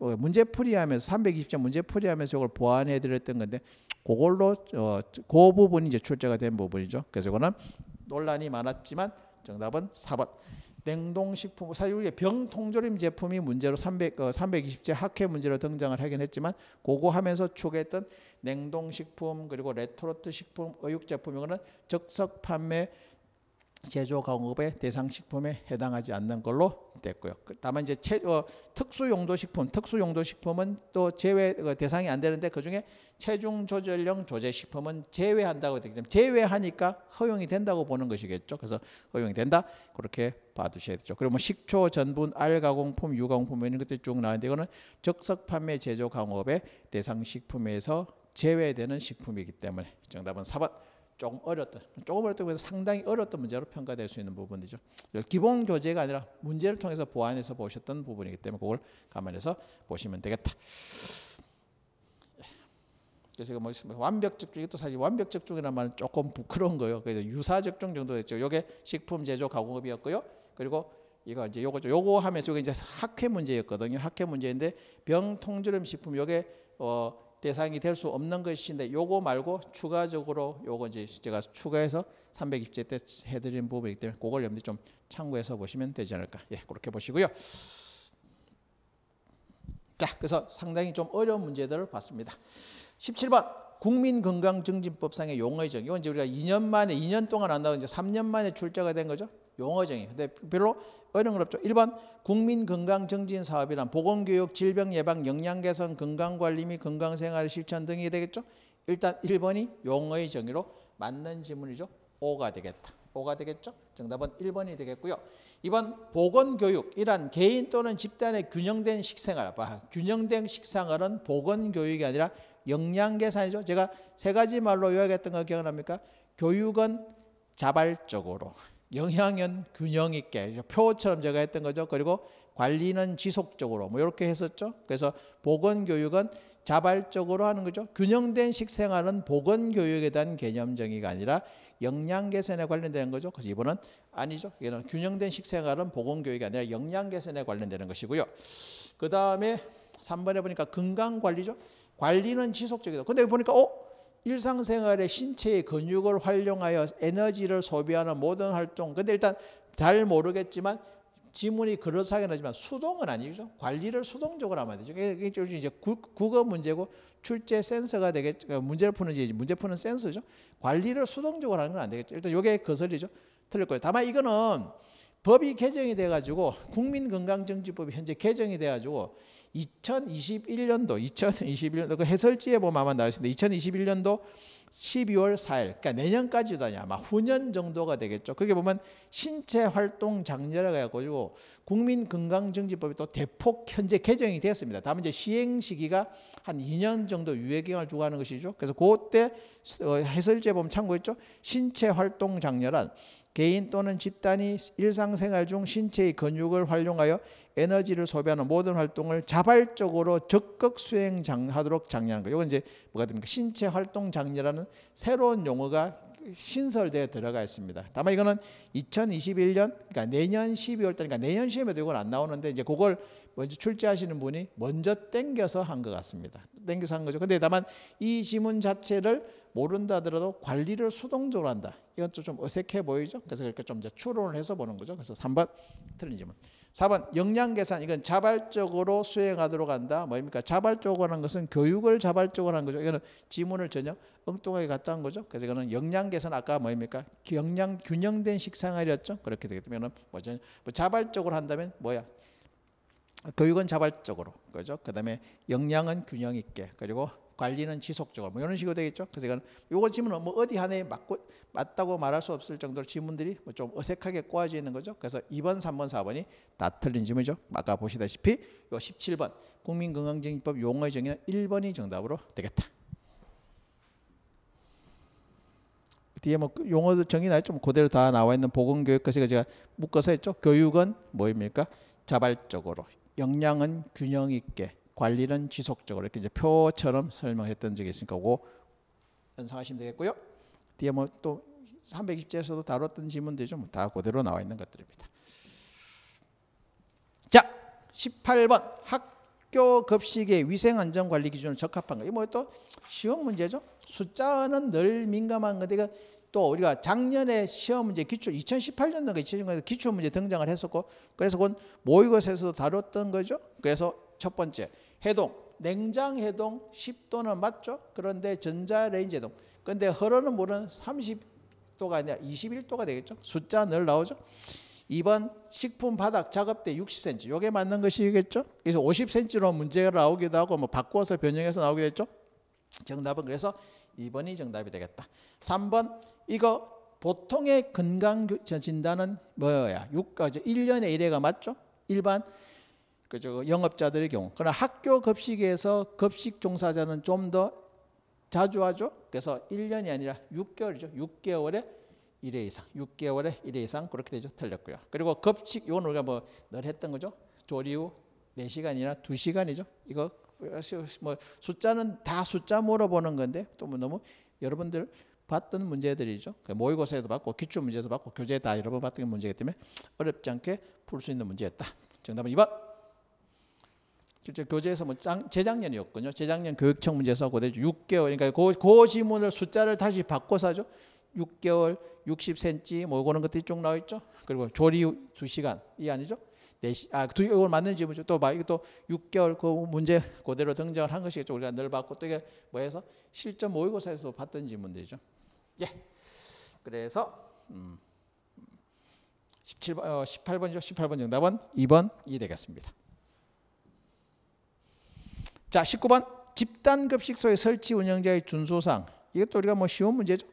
어, 문제 풀이하면서 320점 문제 풀이하면서 이걸 보완해 드렸던 건데 그걸로 어, 그 부분이 이제 출제가 된 부분이죠. 그래서 이거는 논란이 많았지만 정답은 4번. 냉동식품, 사실 우리 병통조림 제품이 문제로 300, 어, 320제 학회 문제로 등장을 하긴 했지만 고거 하면서 추구했던 냉동식품 그리고 레토르트 식품, 의육제품 이거는 즉석 판매 제조 공업의 대상 식품에 해당하지 않는 걸로 됐고요. 다만 이제 체, 어, 특수 용도 식품, 특수 용도 식품은 또 제외 어, 대상이 안 되는데 그 중에 체중 조절형 조제 식품은 제외한다고 되기 때문에 제외하니까 허용이 된다고 보는 것이겠죠. 그래서 허용이 된다 그렇게 봐두셔야 죠 그리고 뭐 식초, 전분, 알 가공품, 유가공품 이런 것들 쭉 나왔는데 이거는 적석 판매 제조 강업의 대상 식품에서 제외되는 식품이기 때문에 정답은 4번. 조금 어려웠던, 조금 어렵다고 해서 상당히 어려던 문제로 평가될 수 있는 부분이죠. 기본 교재가 아니라 문제를 통해서 보완해서 보셨던 부분이기 때문에 그걸 감안해서 보시면 되겠다. 그래서 뭐 완벽 적중이 또 사실 완벽 적중이란 말은 조금 부끄러운 거예요. 그래서 유사 적중 정도 됐죠. 요게 식품 제조 가공업이었고요. 그리고 이거 이제 요거 요거 하면서 이게 이제 학회 문제였거든요. 학회 문제인데 병 통조림 식품 요게 어 대상이 될 수 없는 것인데 요거 말고 추가적으로 요거 이제 제가 추가해서 300입제 때 해드린 부분이기 때문에 그걸 여러분들 좀 참고해서 보시면 되지 않을까 예 그렇게 보시고요 자 그래서 상당히 좀 어려운 문제들을 봤습니다 17번 국민건강증진법상의 용의 적용. 이건 이제 우리가 2년 만에 2년 동안 안 나오고 이제 3년 만에 출제가 된 거죠. 용어정의. 근데 별로 어려운 건 없죠. 1번 국민건강증진 사업이란 보건교육, 질병예방, 영양개선, 건강관리 및 건강생활 실천 등이 되겠죠. 일단 1번이 용어의 정의로 맞는 지문이죠. 5가 되겠다. 5가 되겠죠. 정답은 1번이 되겠고요. 2번 보건교육이란 개인 또는 집단의 균형된 식생활. 봐. 균형된 식생활은 보건교육이 아니라 영양계산이죠. 제가 세 가지 말로 요약했던 거 기억납니까? 교육은 자발적으로 영향은 균형 있게 표처럼 제가 했던 거죠. 그리고 관리는 지속적으로 뭐 이렇게 했었죠. 그래서 보건 교육은 자발적으로 하는 거죠. 균형된 식생활은 보건 교육에 대한 개념 정의가 아니라 영양 개선에 관련되는 거죠. 그래서 이번은 아니죠. 이는 거 균형된 식생활은 보건 교육이 아니라 영양 개선에 관련되는 것이고요. 그다음에 3번에 보니까 건강 관리죠. 관리는 지속적이다. 근데 보니까 어 일상생활에 신체의 근육을 활용하여 에너지를 소비하는 모든 활동. 근데 일단 잘 모르겠지만 지문이 그렇다하긴 하지만 수동은 아니죠. 관리를 수동적으로 하면 되죠. 이게 이제 국어 문제고 출제 센서가 되겠죠. 그러니까 문제를 푸는 지 문제 푸는 센서죠. 관리를 수동적으로 하는 건 안 되겠죠. 일단 이게 거슬리죠. 틀릴 거예요. 다만 이거는 법이 개정이 돼가지고 국민건강정지법이 현재 개정이 돼가지고 2021년도 2021년도 그 해설지에 보면 아마 나와 있습니다. 2021년도 12월 4일 그러니까 내년까지도 아니야 아마 후년 정도가 되겠죠. 그게 보면 신체 활동 장려라고 해가지고 국민건강증진법이 또 대폭 현재 개정이 되었습니다. 다만 이제 시행 시기가 한 2년 정도 유예 기간을 주고 하는 것이죠. 그래서 그때 어, 해설지에 보면 참고했죠. 신체 활동 장려란 개인 또는 집단이 일상생활 중 신체의 근육을 활용하여 에너지를 소비하는 모든 활동을 자발적으로 적극 수행하도록 장려하는 거예요. 이건 이제 뭐가 됩니까? 신체 활동 장려라는 새로운 용어가 신설되어 들어가 있습니다. 다만 이거는 2021년 그러니까 내년 12월 달니까 그러니까 내년 시험에도 이건 안 나오는데 이제 그걸 먼저 출제하시는 분이 먼저 땡겨서 한 것 같습니다. 땡겨서 한 거죠. 근데 다만 이 지문 자체를 모른다 하더라도 관리를 수동적으로 한다. 이건 좀 어색해 보이죠. 그래서 그렇게 좀 이제 추론을 해서 보는 거죠. 그래서 3번 틀린 질문. 4번 역량 계산 이건 자발적으로 수행하도록 한다. 뭐입니까? 자발적으로 하는 것은 교육을 자발적으로 하는 거죠. 이거는 지문을 전혀 엉뚱하게 갖다 한 거죠. 그래서 이거는 역량 계산 아까 뭐입니까? 역량 균형된 식생활이었죠. 그렇게 되기 때문에 뭐죠? 뭐 자발적으로 한다면 뭐야? 교육은 자발적으로 그죠? 그다음에 역량은 균형 있게 그리고 관리는 지속적으로 뭐 이런 식으로 되겠죠. 그래서 이건 요거 지문은 뭐 어디 하나에 맞고 맞다고 말할 수 없을 정도로 지문들이 뭐좀 어색하게 꼬아져 있는 거죠. 그래서 2번, 3번, 4번이 다 틀린 지문이죠. 아까 보시다시피 요 17번 국민건강증진법 용어의 정의는 1번이 정답으로 되겠다. 뒤에 뭐 용어도 정의나 좀 그대로 다 나와 있는 보건교육 것이 제가 묶어서 했죠. 교육은 뭐입니까? 자발적으로, 역량은 균형 있게, 관리는 지속적으로 이렇게 이제 표처럼 설명했던 적이 있으니까 고 연상하시면 되겠고요. 뒤에 뭐 또 320제에서도 다뤘던 지문들이 좀다 그대로 나와 있는 것들입니다. 자, 18번 학교 급식의 위생 안전 관리 기준을 적합한 거. 이뭐또 쉬운 문제죠. 숫자는 늘 민감한 건데 이또 우리가 작년에 시험 문제 기초 2018년도가 2018년도 기초 문제 등장을 했었고 그래서 그건 모의고사에서도 다뤘던 거죠. 그래서 첫 번째 해동, 냉장 해동 10도는 맞죠? 그런데 전자레인지 해동. 근데 흐르는 물은 30도가 아니라 21도가 되겠죠? 숫자 늘 나오죠? 2번 식품 바닥 작업대 60cm. 요게 맞는 것이겠죠? 그래서 50cm로 문제가 나오기도 하고 뭐 바꿔서 변형해서 나오게 됐죠? 정답은 그래서 2번이 정답이 되겠다. 3번 이거 보통의 건강 진단은 뭐야? 6까지 1년에 아, 1회가 맞죠? 일반 그죠 영업자들의 경우. 그러나 학교 급식에서 급식 종사자는 좀 더 자주 하죠. 그래서 1년이 아니라 6개월이죠. 6개월에 1회 이상, 6개월에 1회 이상 그렇게 되죠. 틀렸고요. 그리고 급식 요건 우리가 뭐 늘 했던 거죠. 조리 후 4시간이나 2시간이죠. 이거 뭐 숫자는 다 숫자 물어보는 건데 또뭐 너무 여러분들 봤던 문제들이죠. 그 모의고사에도 봤고 기출 문제도 봤고 교재에 다 여러 번 봤던 문제이기 때문에 어렵지 않게 풀 수 있는 문제였다. 정답은 2번. 실제 교재에서 뭐 짱, 재작년이었군요. 재작년 교육청 문제에서 고대 6개월. 그러니까 고, 고 지문을 숫자를 다시 바꿔서 하죠. 6개월, 60cm 뭐 그런 것들이 쭉 나와 있죠. 그리고 조리 2시간 이 아니죠? 4시 아, 두 이걸 맞는 지문이죠. 또막 이것도 6개월 그 문제 그대로 등장을 한 것이겠죠. 우리가 늘 받고 또 이게 뭐 해서 실전 모의고사에서 봤던 지문들이죠. 예. 그래서 음. 17번 어, 18번이죠. 18번 정답은 2번이 되겠습니다. 자, 19번 집단급식소의 설치 운영자의 준수상. 이것도 우리가 뭐 쉬운 문제죠.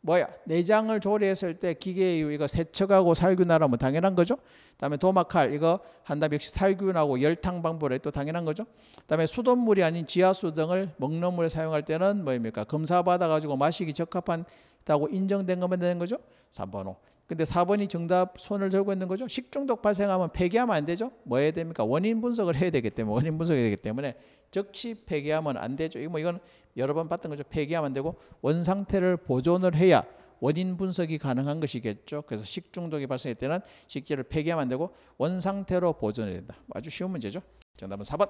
뭐야? 내장을 조리했을 때 기계에 이거 세척하고 살균하라 뭐 당연한 거죠. 그다음에 도마칼 이거 한다음 역시 살균하고 열탕 방법에 또 당연한 거죠. 그다음에 수돗물이 아닌 지하수 등을 먹는 물에 사용할 때는 뭐입니까? 검사 받아 가지고 마시기 적합한다고 인정된 거면 되는 거죠. 3번 호 근데 4번이 정답 손을 들고 있는 거죠. 식중독 발생하면 폐기하면 안 되죠. 뭐 해야 됩니까? 원인 분석을 해야 되기 때문에 원인 분석이 되기 때문에 즉시 폐기하면 안 되죠. 이거 뭐 이건 여러 번 봤던 거죠. 폐기하면 안 되고 원 상태를 보존을 해야 원인 분석이 가능한 것이겠죠. 그래서 식중독이 발생할 때는 식재를 폐기하면 안 되고 원 상태로 보존해야 된다. 아주 쉬운 문제죠. 정답은 4번.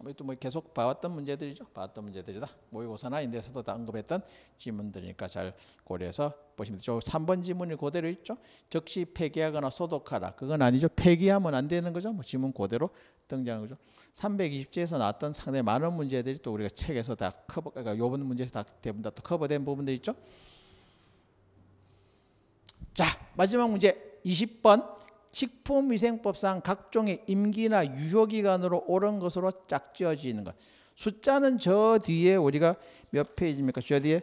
아무래도 뭐 계속 봐왔던 문제들이죠. 봐왔던 문제들이다. 모의고사나 인데서도 다 언급했던 지문들이니까 잘 고려해서 보시면 되죠. 3번 지문이 그대로 있죠. 즉시 폐기하거나 소독하라. 그건 아니죠. 폐기하면 안 되는 거죠. 뭐 지문 그대로 등장하는 거죠. 320제에서 나왔던 상당히 많은 문제들이 또 우리가 책에서 다 커버, 그러니까 요번 문제에서 다 대부분 다또 커버된 부분들 있죠. 자, 마지막 문제 20번. 식품위생법상 각종의 임기나 유효기간으로 옳은 것으로 짝지어지는 것. 숫자는 저 뒤에 우리가 몇 페이지입니까? 저 뒤에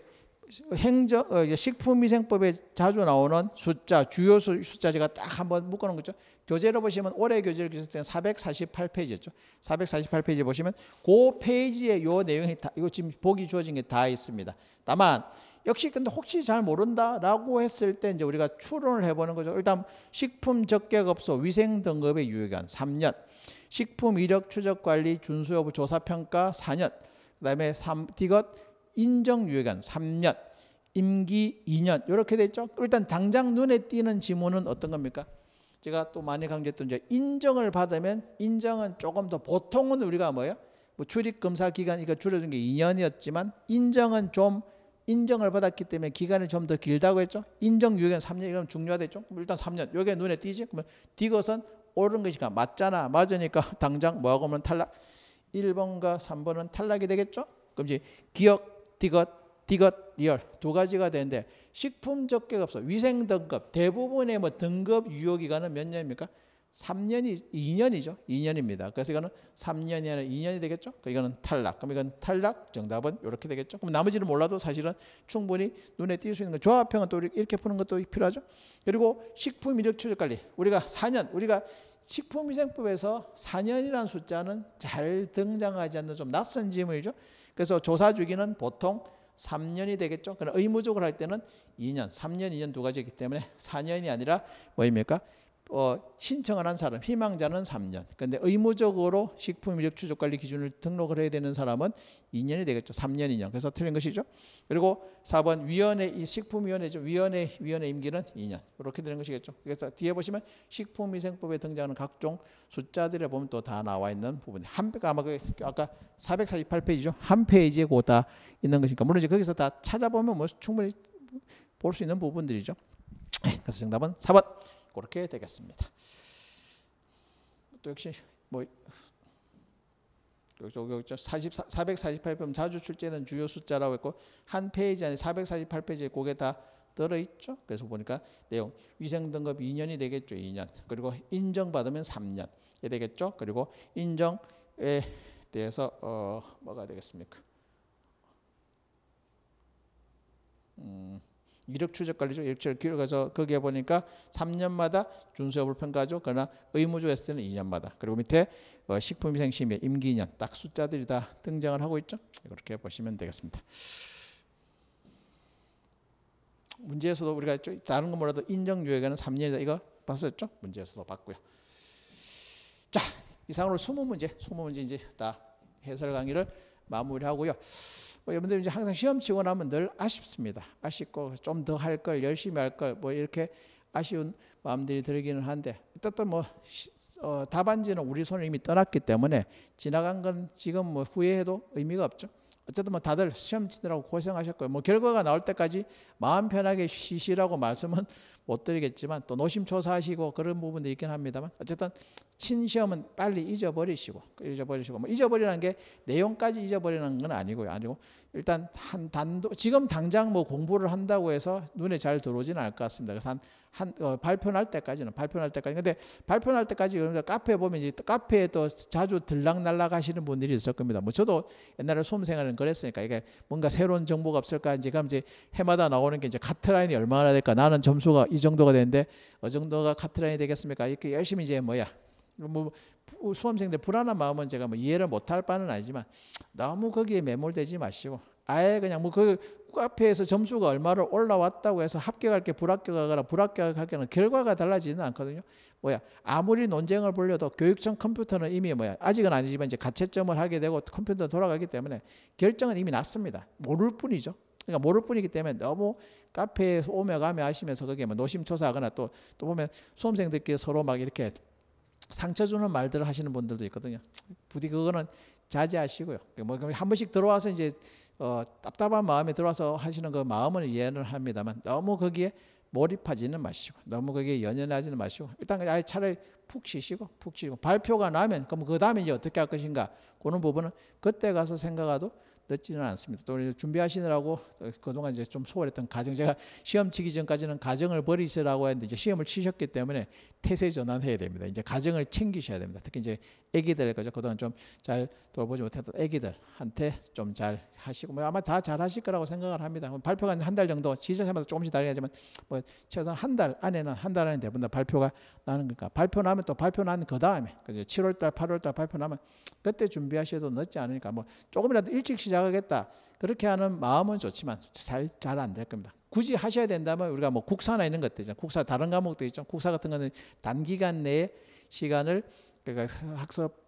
행정 어, 식품위생법에 자주 나오는 숫자 주요 숫자 제가 딱 한번 묶어놓은 거죠. 교재로 보시면 올해 교재를 기했을 때는 448페이지였죠. 448페이지 보시면 그 페이지에 요 내용이 다 이거 지금 보기 주어진 게 다 있습니다. 다만 역시 근데 혹시 잘 모른다라고 했을 때 이제 우리가 추론을 해보는 거죠. 일단 식품 적격업소 위생 등급의 유효기간 3년, 식품 이력 추적 관리 준수 여부 조사 평가 4년, 그다음에 3, 디귿 인정 유효기간 3년, 임기 2년 이렇게 됐죠. 일단 당장 눈에 띄는 지문은 어떤 겁니까? 제가 또 많이 강조했던 이제 인정을 받으면 인정은 조금 더 보통은 우리가 뭐예요? 뭐 출입 검사 기간 이거 그러니까 줄여준 게 2년이었지만 인정은 좀 인정을 받았기 때문에 기간을좀 더 길다고 했죠. 인정 유예는 3년 이건 중요하겠죠. 일단 3년. 요게 눈에 띄지? 그러면 띄것은 옳은 것이가 맞잖아. 맞으니까 당장 뭐하고 하면 탈락. 1번과 3번은 탈락이 되겠죠. 그럼 이제 기억, 디귿, 디귿, 리얼 두 가지가 되는데 식품 적격업소, 위생 등급 대부분의 뭐 등급 유효 기간은 몇 년입니까? 3년이 2년이죠. 2년입니다. 그래서 이거는 3년이 아니라 2년이 되겠죠. 그러니까 이거는 탈락. 그럼 이건 탈락 정답은 이렇게 되겠죠. 그럼 나머지는 몰라도 사실은 충분히 눈에 띌수 있는 거. 조합형은 또 이렇게 푸는 것도 필요하죠. 그리고 식품 위력 추적 관리. 우리가 4년 우리가 식품위생법에서 4년이라는 숫자는 잘 등장하지 않는 좀 낯선 지문이죠. 그래서 조사 주기는 보통 3년이 되겠죠. 그러 의무적으로 할 때는 2년, 3년, 2년 두 가지이기 때문에 4년이 아니라 뭐입니까? 어, 신청을 한 사람, 희망자는 3년. 근데 의무적으로 식품 위력 추적 관리 기준을 등록을 해야 되는 사람은 2년이 되겠죠. 3년 2년. 그래서 틀린 것이죠. 그리고 4번 위원회 이 식품 위원회죠. 위원회 위원회 임기는 2년. 이렇게 되는 것이겠죠. 그래서 뒤에 보시면 식품 위생법에 등장하는 각종 숫자들을 보면 또 다 나와 있는 부분. 한 페이지 아마 그 아까 448페이지죠. 한 페이지에 고다 있는 것이니까 물론 이제 거기서 다 찾아보면 뭐 충분히 볼 수 있는 부분들이죠. 그래서 정답은 4번. 그렇게 되겠습니다. 또 역시 뭐 44, 448편 자주 출제는 주요 숫자라고 했고 한 페이지 안에 448페이지에 그게 다 들어있죠. 그래서 보니까 내용 위생 등급 2년이 되겠죠. 2년 그리고 인정받으면 3년이 되겠죠. 그리고 인정에 대해서 어, 뭐가 되겠습니까? 음. 이력 추적 관리죠. 이력 추적 기록에서 거기에 보니까 3년마다 준수업을 평가하죠. 그러나 의무조가 했을 때는 2년마다. 그리고 밑에 어, 식품위생심의 임기 2년 딱 숫자들이 다 등장을 하고 있죠. 이렇게 보시면 되겠습니다. 문제에서도 우리가 다른 건 몰라도 인정유예가는 3년이다 이거 봤었죠? 문제에서도 봤고요. 자 이상으로 20문제, 20문제 이제 다 해설 강의를 마무리하고요. 뭐 여러분들 이제 항상 시험 치고 나면 늘 아쉽습니다. 아쉽고 좀 더 할 걸 열심히 할 걸 뭐 이렇게 아쉬운 마음들이 들기는 한데 어쨌든 뭐 시, 어, 답안지는 우리 손에 이미 떠났기 때문에 지나간 건 지금 뭐 후회해도 의미가 없죠. 어쨌든 뭐 다들 시험 치느라고 고생하셨고요. 뭐 결과가 나올 때까지 마음 편하게 쉬시라고 말씀은 못 드리겠지만 또 노심초사하시고 그런 부분도 있긴 합니다만 어쨌든 친 시험은 빨리 잊어버리시고 잊어버리시고 뭐 잊어버리는 게 내용까지 잊어버리는 건 아니고요. 아니고 일단 한 단도 지금 당장 뭐 공부를 한다고 해서 눈에 잘 들어오지는 않을 것 같습니다. 그래서 한한 어, 발표할 때까지는 발표할 때까지 근데 발표할 때까지 여러분 카페 보면 이제 카페에 또 자주 들락날락 하시는 분들이 있을 겁니다. 뭐 저도 옛날에 수험생활은 그랬으니까 이게 뭔가 새로운 정보가 없을까 이제 그럼 이제 해마다 나오는 게 이제 카트라인이 얼마나 될까 나는 점수가 이 정도가 되는데 어 정도가 카트라인이 되겠습니까? 이렇게 열심히 이제 뭐야 뭐 수험생들 불안한 마음은 제가 뭐 이해를 못할 바는 아니지만 너무 거기에 매몰되지 마시고 아예 그냥 뭐 그 카페에서 점수가 얼마를 올라왔다고 해서 합격할 게 불합격하거나 불합격할 게는 결과가 달라지는 않거든요. 뭐야 아무리 논쟁을 벌려도 교육청 컴퓨터는 이미 뭐야 아직은 아니지만 이제 가채점을 하게 되고 컴퓨터 돌아가기 때문에 결정은 이미 났습니다. 모를 뿐이죠. 그러니까 모를 뿐이기 때문에 너무 카페에 오며 가며 하시면서 그게 뭐 노심초사하거나 또 또 보면 수험생들끼리 서로 막 이렇게 상처 주는 말들을 하시는 분들도 있거든요. 부디 그거는 자제하시고요. 뭐한 번씩 들어와서 이제 어, 답답한 마음이 들어와서 하시는 그 마음을 이해를 합니다만 너무 거기에 몰입하지는 마시고 너무 거기에 연연하지는 마시고 일단 아예 차라리 푹 쉬시고 푹 쉬고 발표가 나면 그럼 그 다음에 이제 어떻게 할 것인가 그런 부분은 그때 가서 생각하도 늦지는 않습니다. 또 준비하시느라고 그동안 이제 좀 소홀했던 가정 제가 시험 치기 전까지는 가정을 버리시라고 했는데 이제 시험을 치셨기 때문에 태세 전환해야 됩니다. 이제 가정을 챙기셔야 됩니다. 특히 이제 아기들 그죠 그동안 좀 잘 돌보지 못했던 아기들한테 좀 잘 하시고 뭐 아마 다 잘하실 거라고 생각을 합니다. 뭐 발표가 한 달 정도 지자체마다 조금씩 다르지만뭐 최소한 한 달 안에는 한 달 안에 대부분 다 발표가 나는 거니까 발표 나면 또 발표 난그 다음에 그죠 7월달 8월달 발표 나면 그때 준비하셔도 늦지 않으니까 뭐 조금이라도 일찍 시작 나가겠다. 그렇게 하는 마음은 좋지만 잘 잘 안 될 겁니다. 굳이 하셔야 된다면 우리가 뭐 국사나 이런 것들 있잖아요. 국사 다른 과목도 있죠. 국사 같은 거는 단기간 내에 시간을 그러니까 학습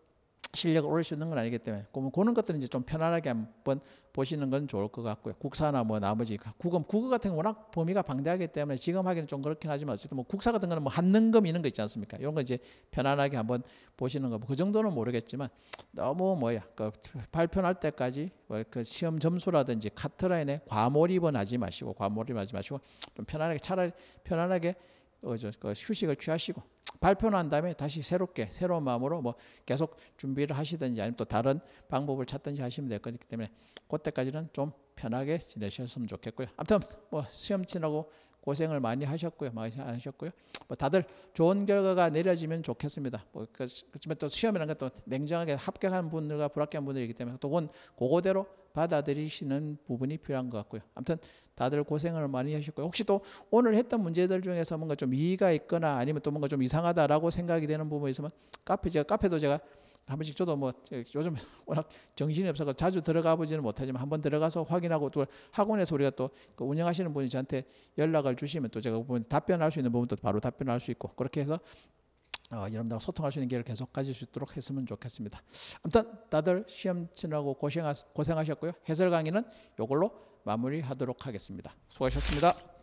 실력을 올릴 수 있는 건 아니기 때문에 그러면 그런 것들은 이제 좀 편안하게 한번 보시는 건 좋을 것 같고요. 국사나 뭐 나머지 국음 국어 같은 건 워낙 범위가 방대하기 때문에 지금 하기는 좀 그렇긴 하지만 어쨌든 뭐 국사 같은 거는 뭐 한능금 이런 거 있지 않습니까? 이런 거 이제 편안하게 한번 보시는 거. 뭐 그 정도는 모르겠지만 너무 뭐야 그 발표할 때까지 뭐그 시험 점수라든지 카트라인에 과몰입은 하지 마시고 과몰입하지 마시고 좀 편안하게 차라리 편안하게 어저 그 휴식을 취하시고 발표를한 다음에 다시 새롭게 새로운 마음으로 뭐 계속 준비를 하시든지 아니면 또 다른 방법을 찾든지 하시면 될 거기 때문에 그때까지는 좀 편하게 지내셨으면 좋겠고요. 아무튼 뭐 시험 치라고 고생을 많이 하셨고요. 많이 하셨고요. 뭐 다들 좋은 결과가 내려지면 좋겠습니다. 뭐 그렇지만 또 시험이라는 게또 냉정하게 합격한 분들과 불합격한 분들이기 때문에 또 그건 그거대로 받아들이시는 부분이 필요한 것 같고요. 아무튼 다들 고생을 많이 하셨고요. 혹시 또 오늘 했던 문제들 중에서 뭔가 좀 이의가 있거나 아니면 또 뭔가 좀 이상하다라고 생각이 되는 부분이 있으면 카페 제가 카페도 제가 한 번씩 저도 뭐 요즘 워낙 정신이 없어서 자주 들어가 보지는 못하지만 한번 들어가서 확인하고 또 학원에서 우리가 또 그 운영하시는 분이 저한테 연락을 주시면 또 제가 그 답변할 수 있는 부분도 바로 답변할 수 있고 그렇게 해서 어, 여러분들과 소통할 수 있는 기회를 계속 가질 수 있도록 했으면 좋겠습니다. 아무튼 다들 시험 치느라고 고생하, 고생하셨고요. 해설 강의는 이걸로 마무리하도록 하겠습니다. 수고하셨습니다.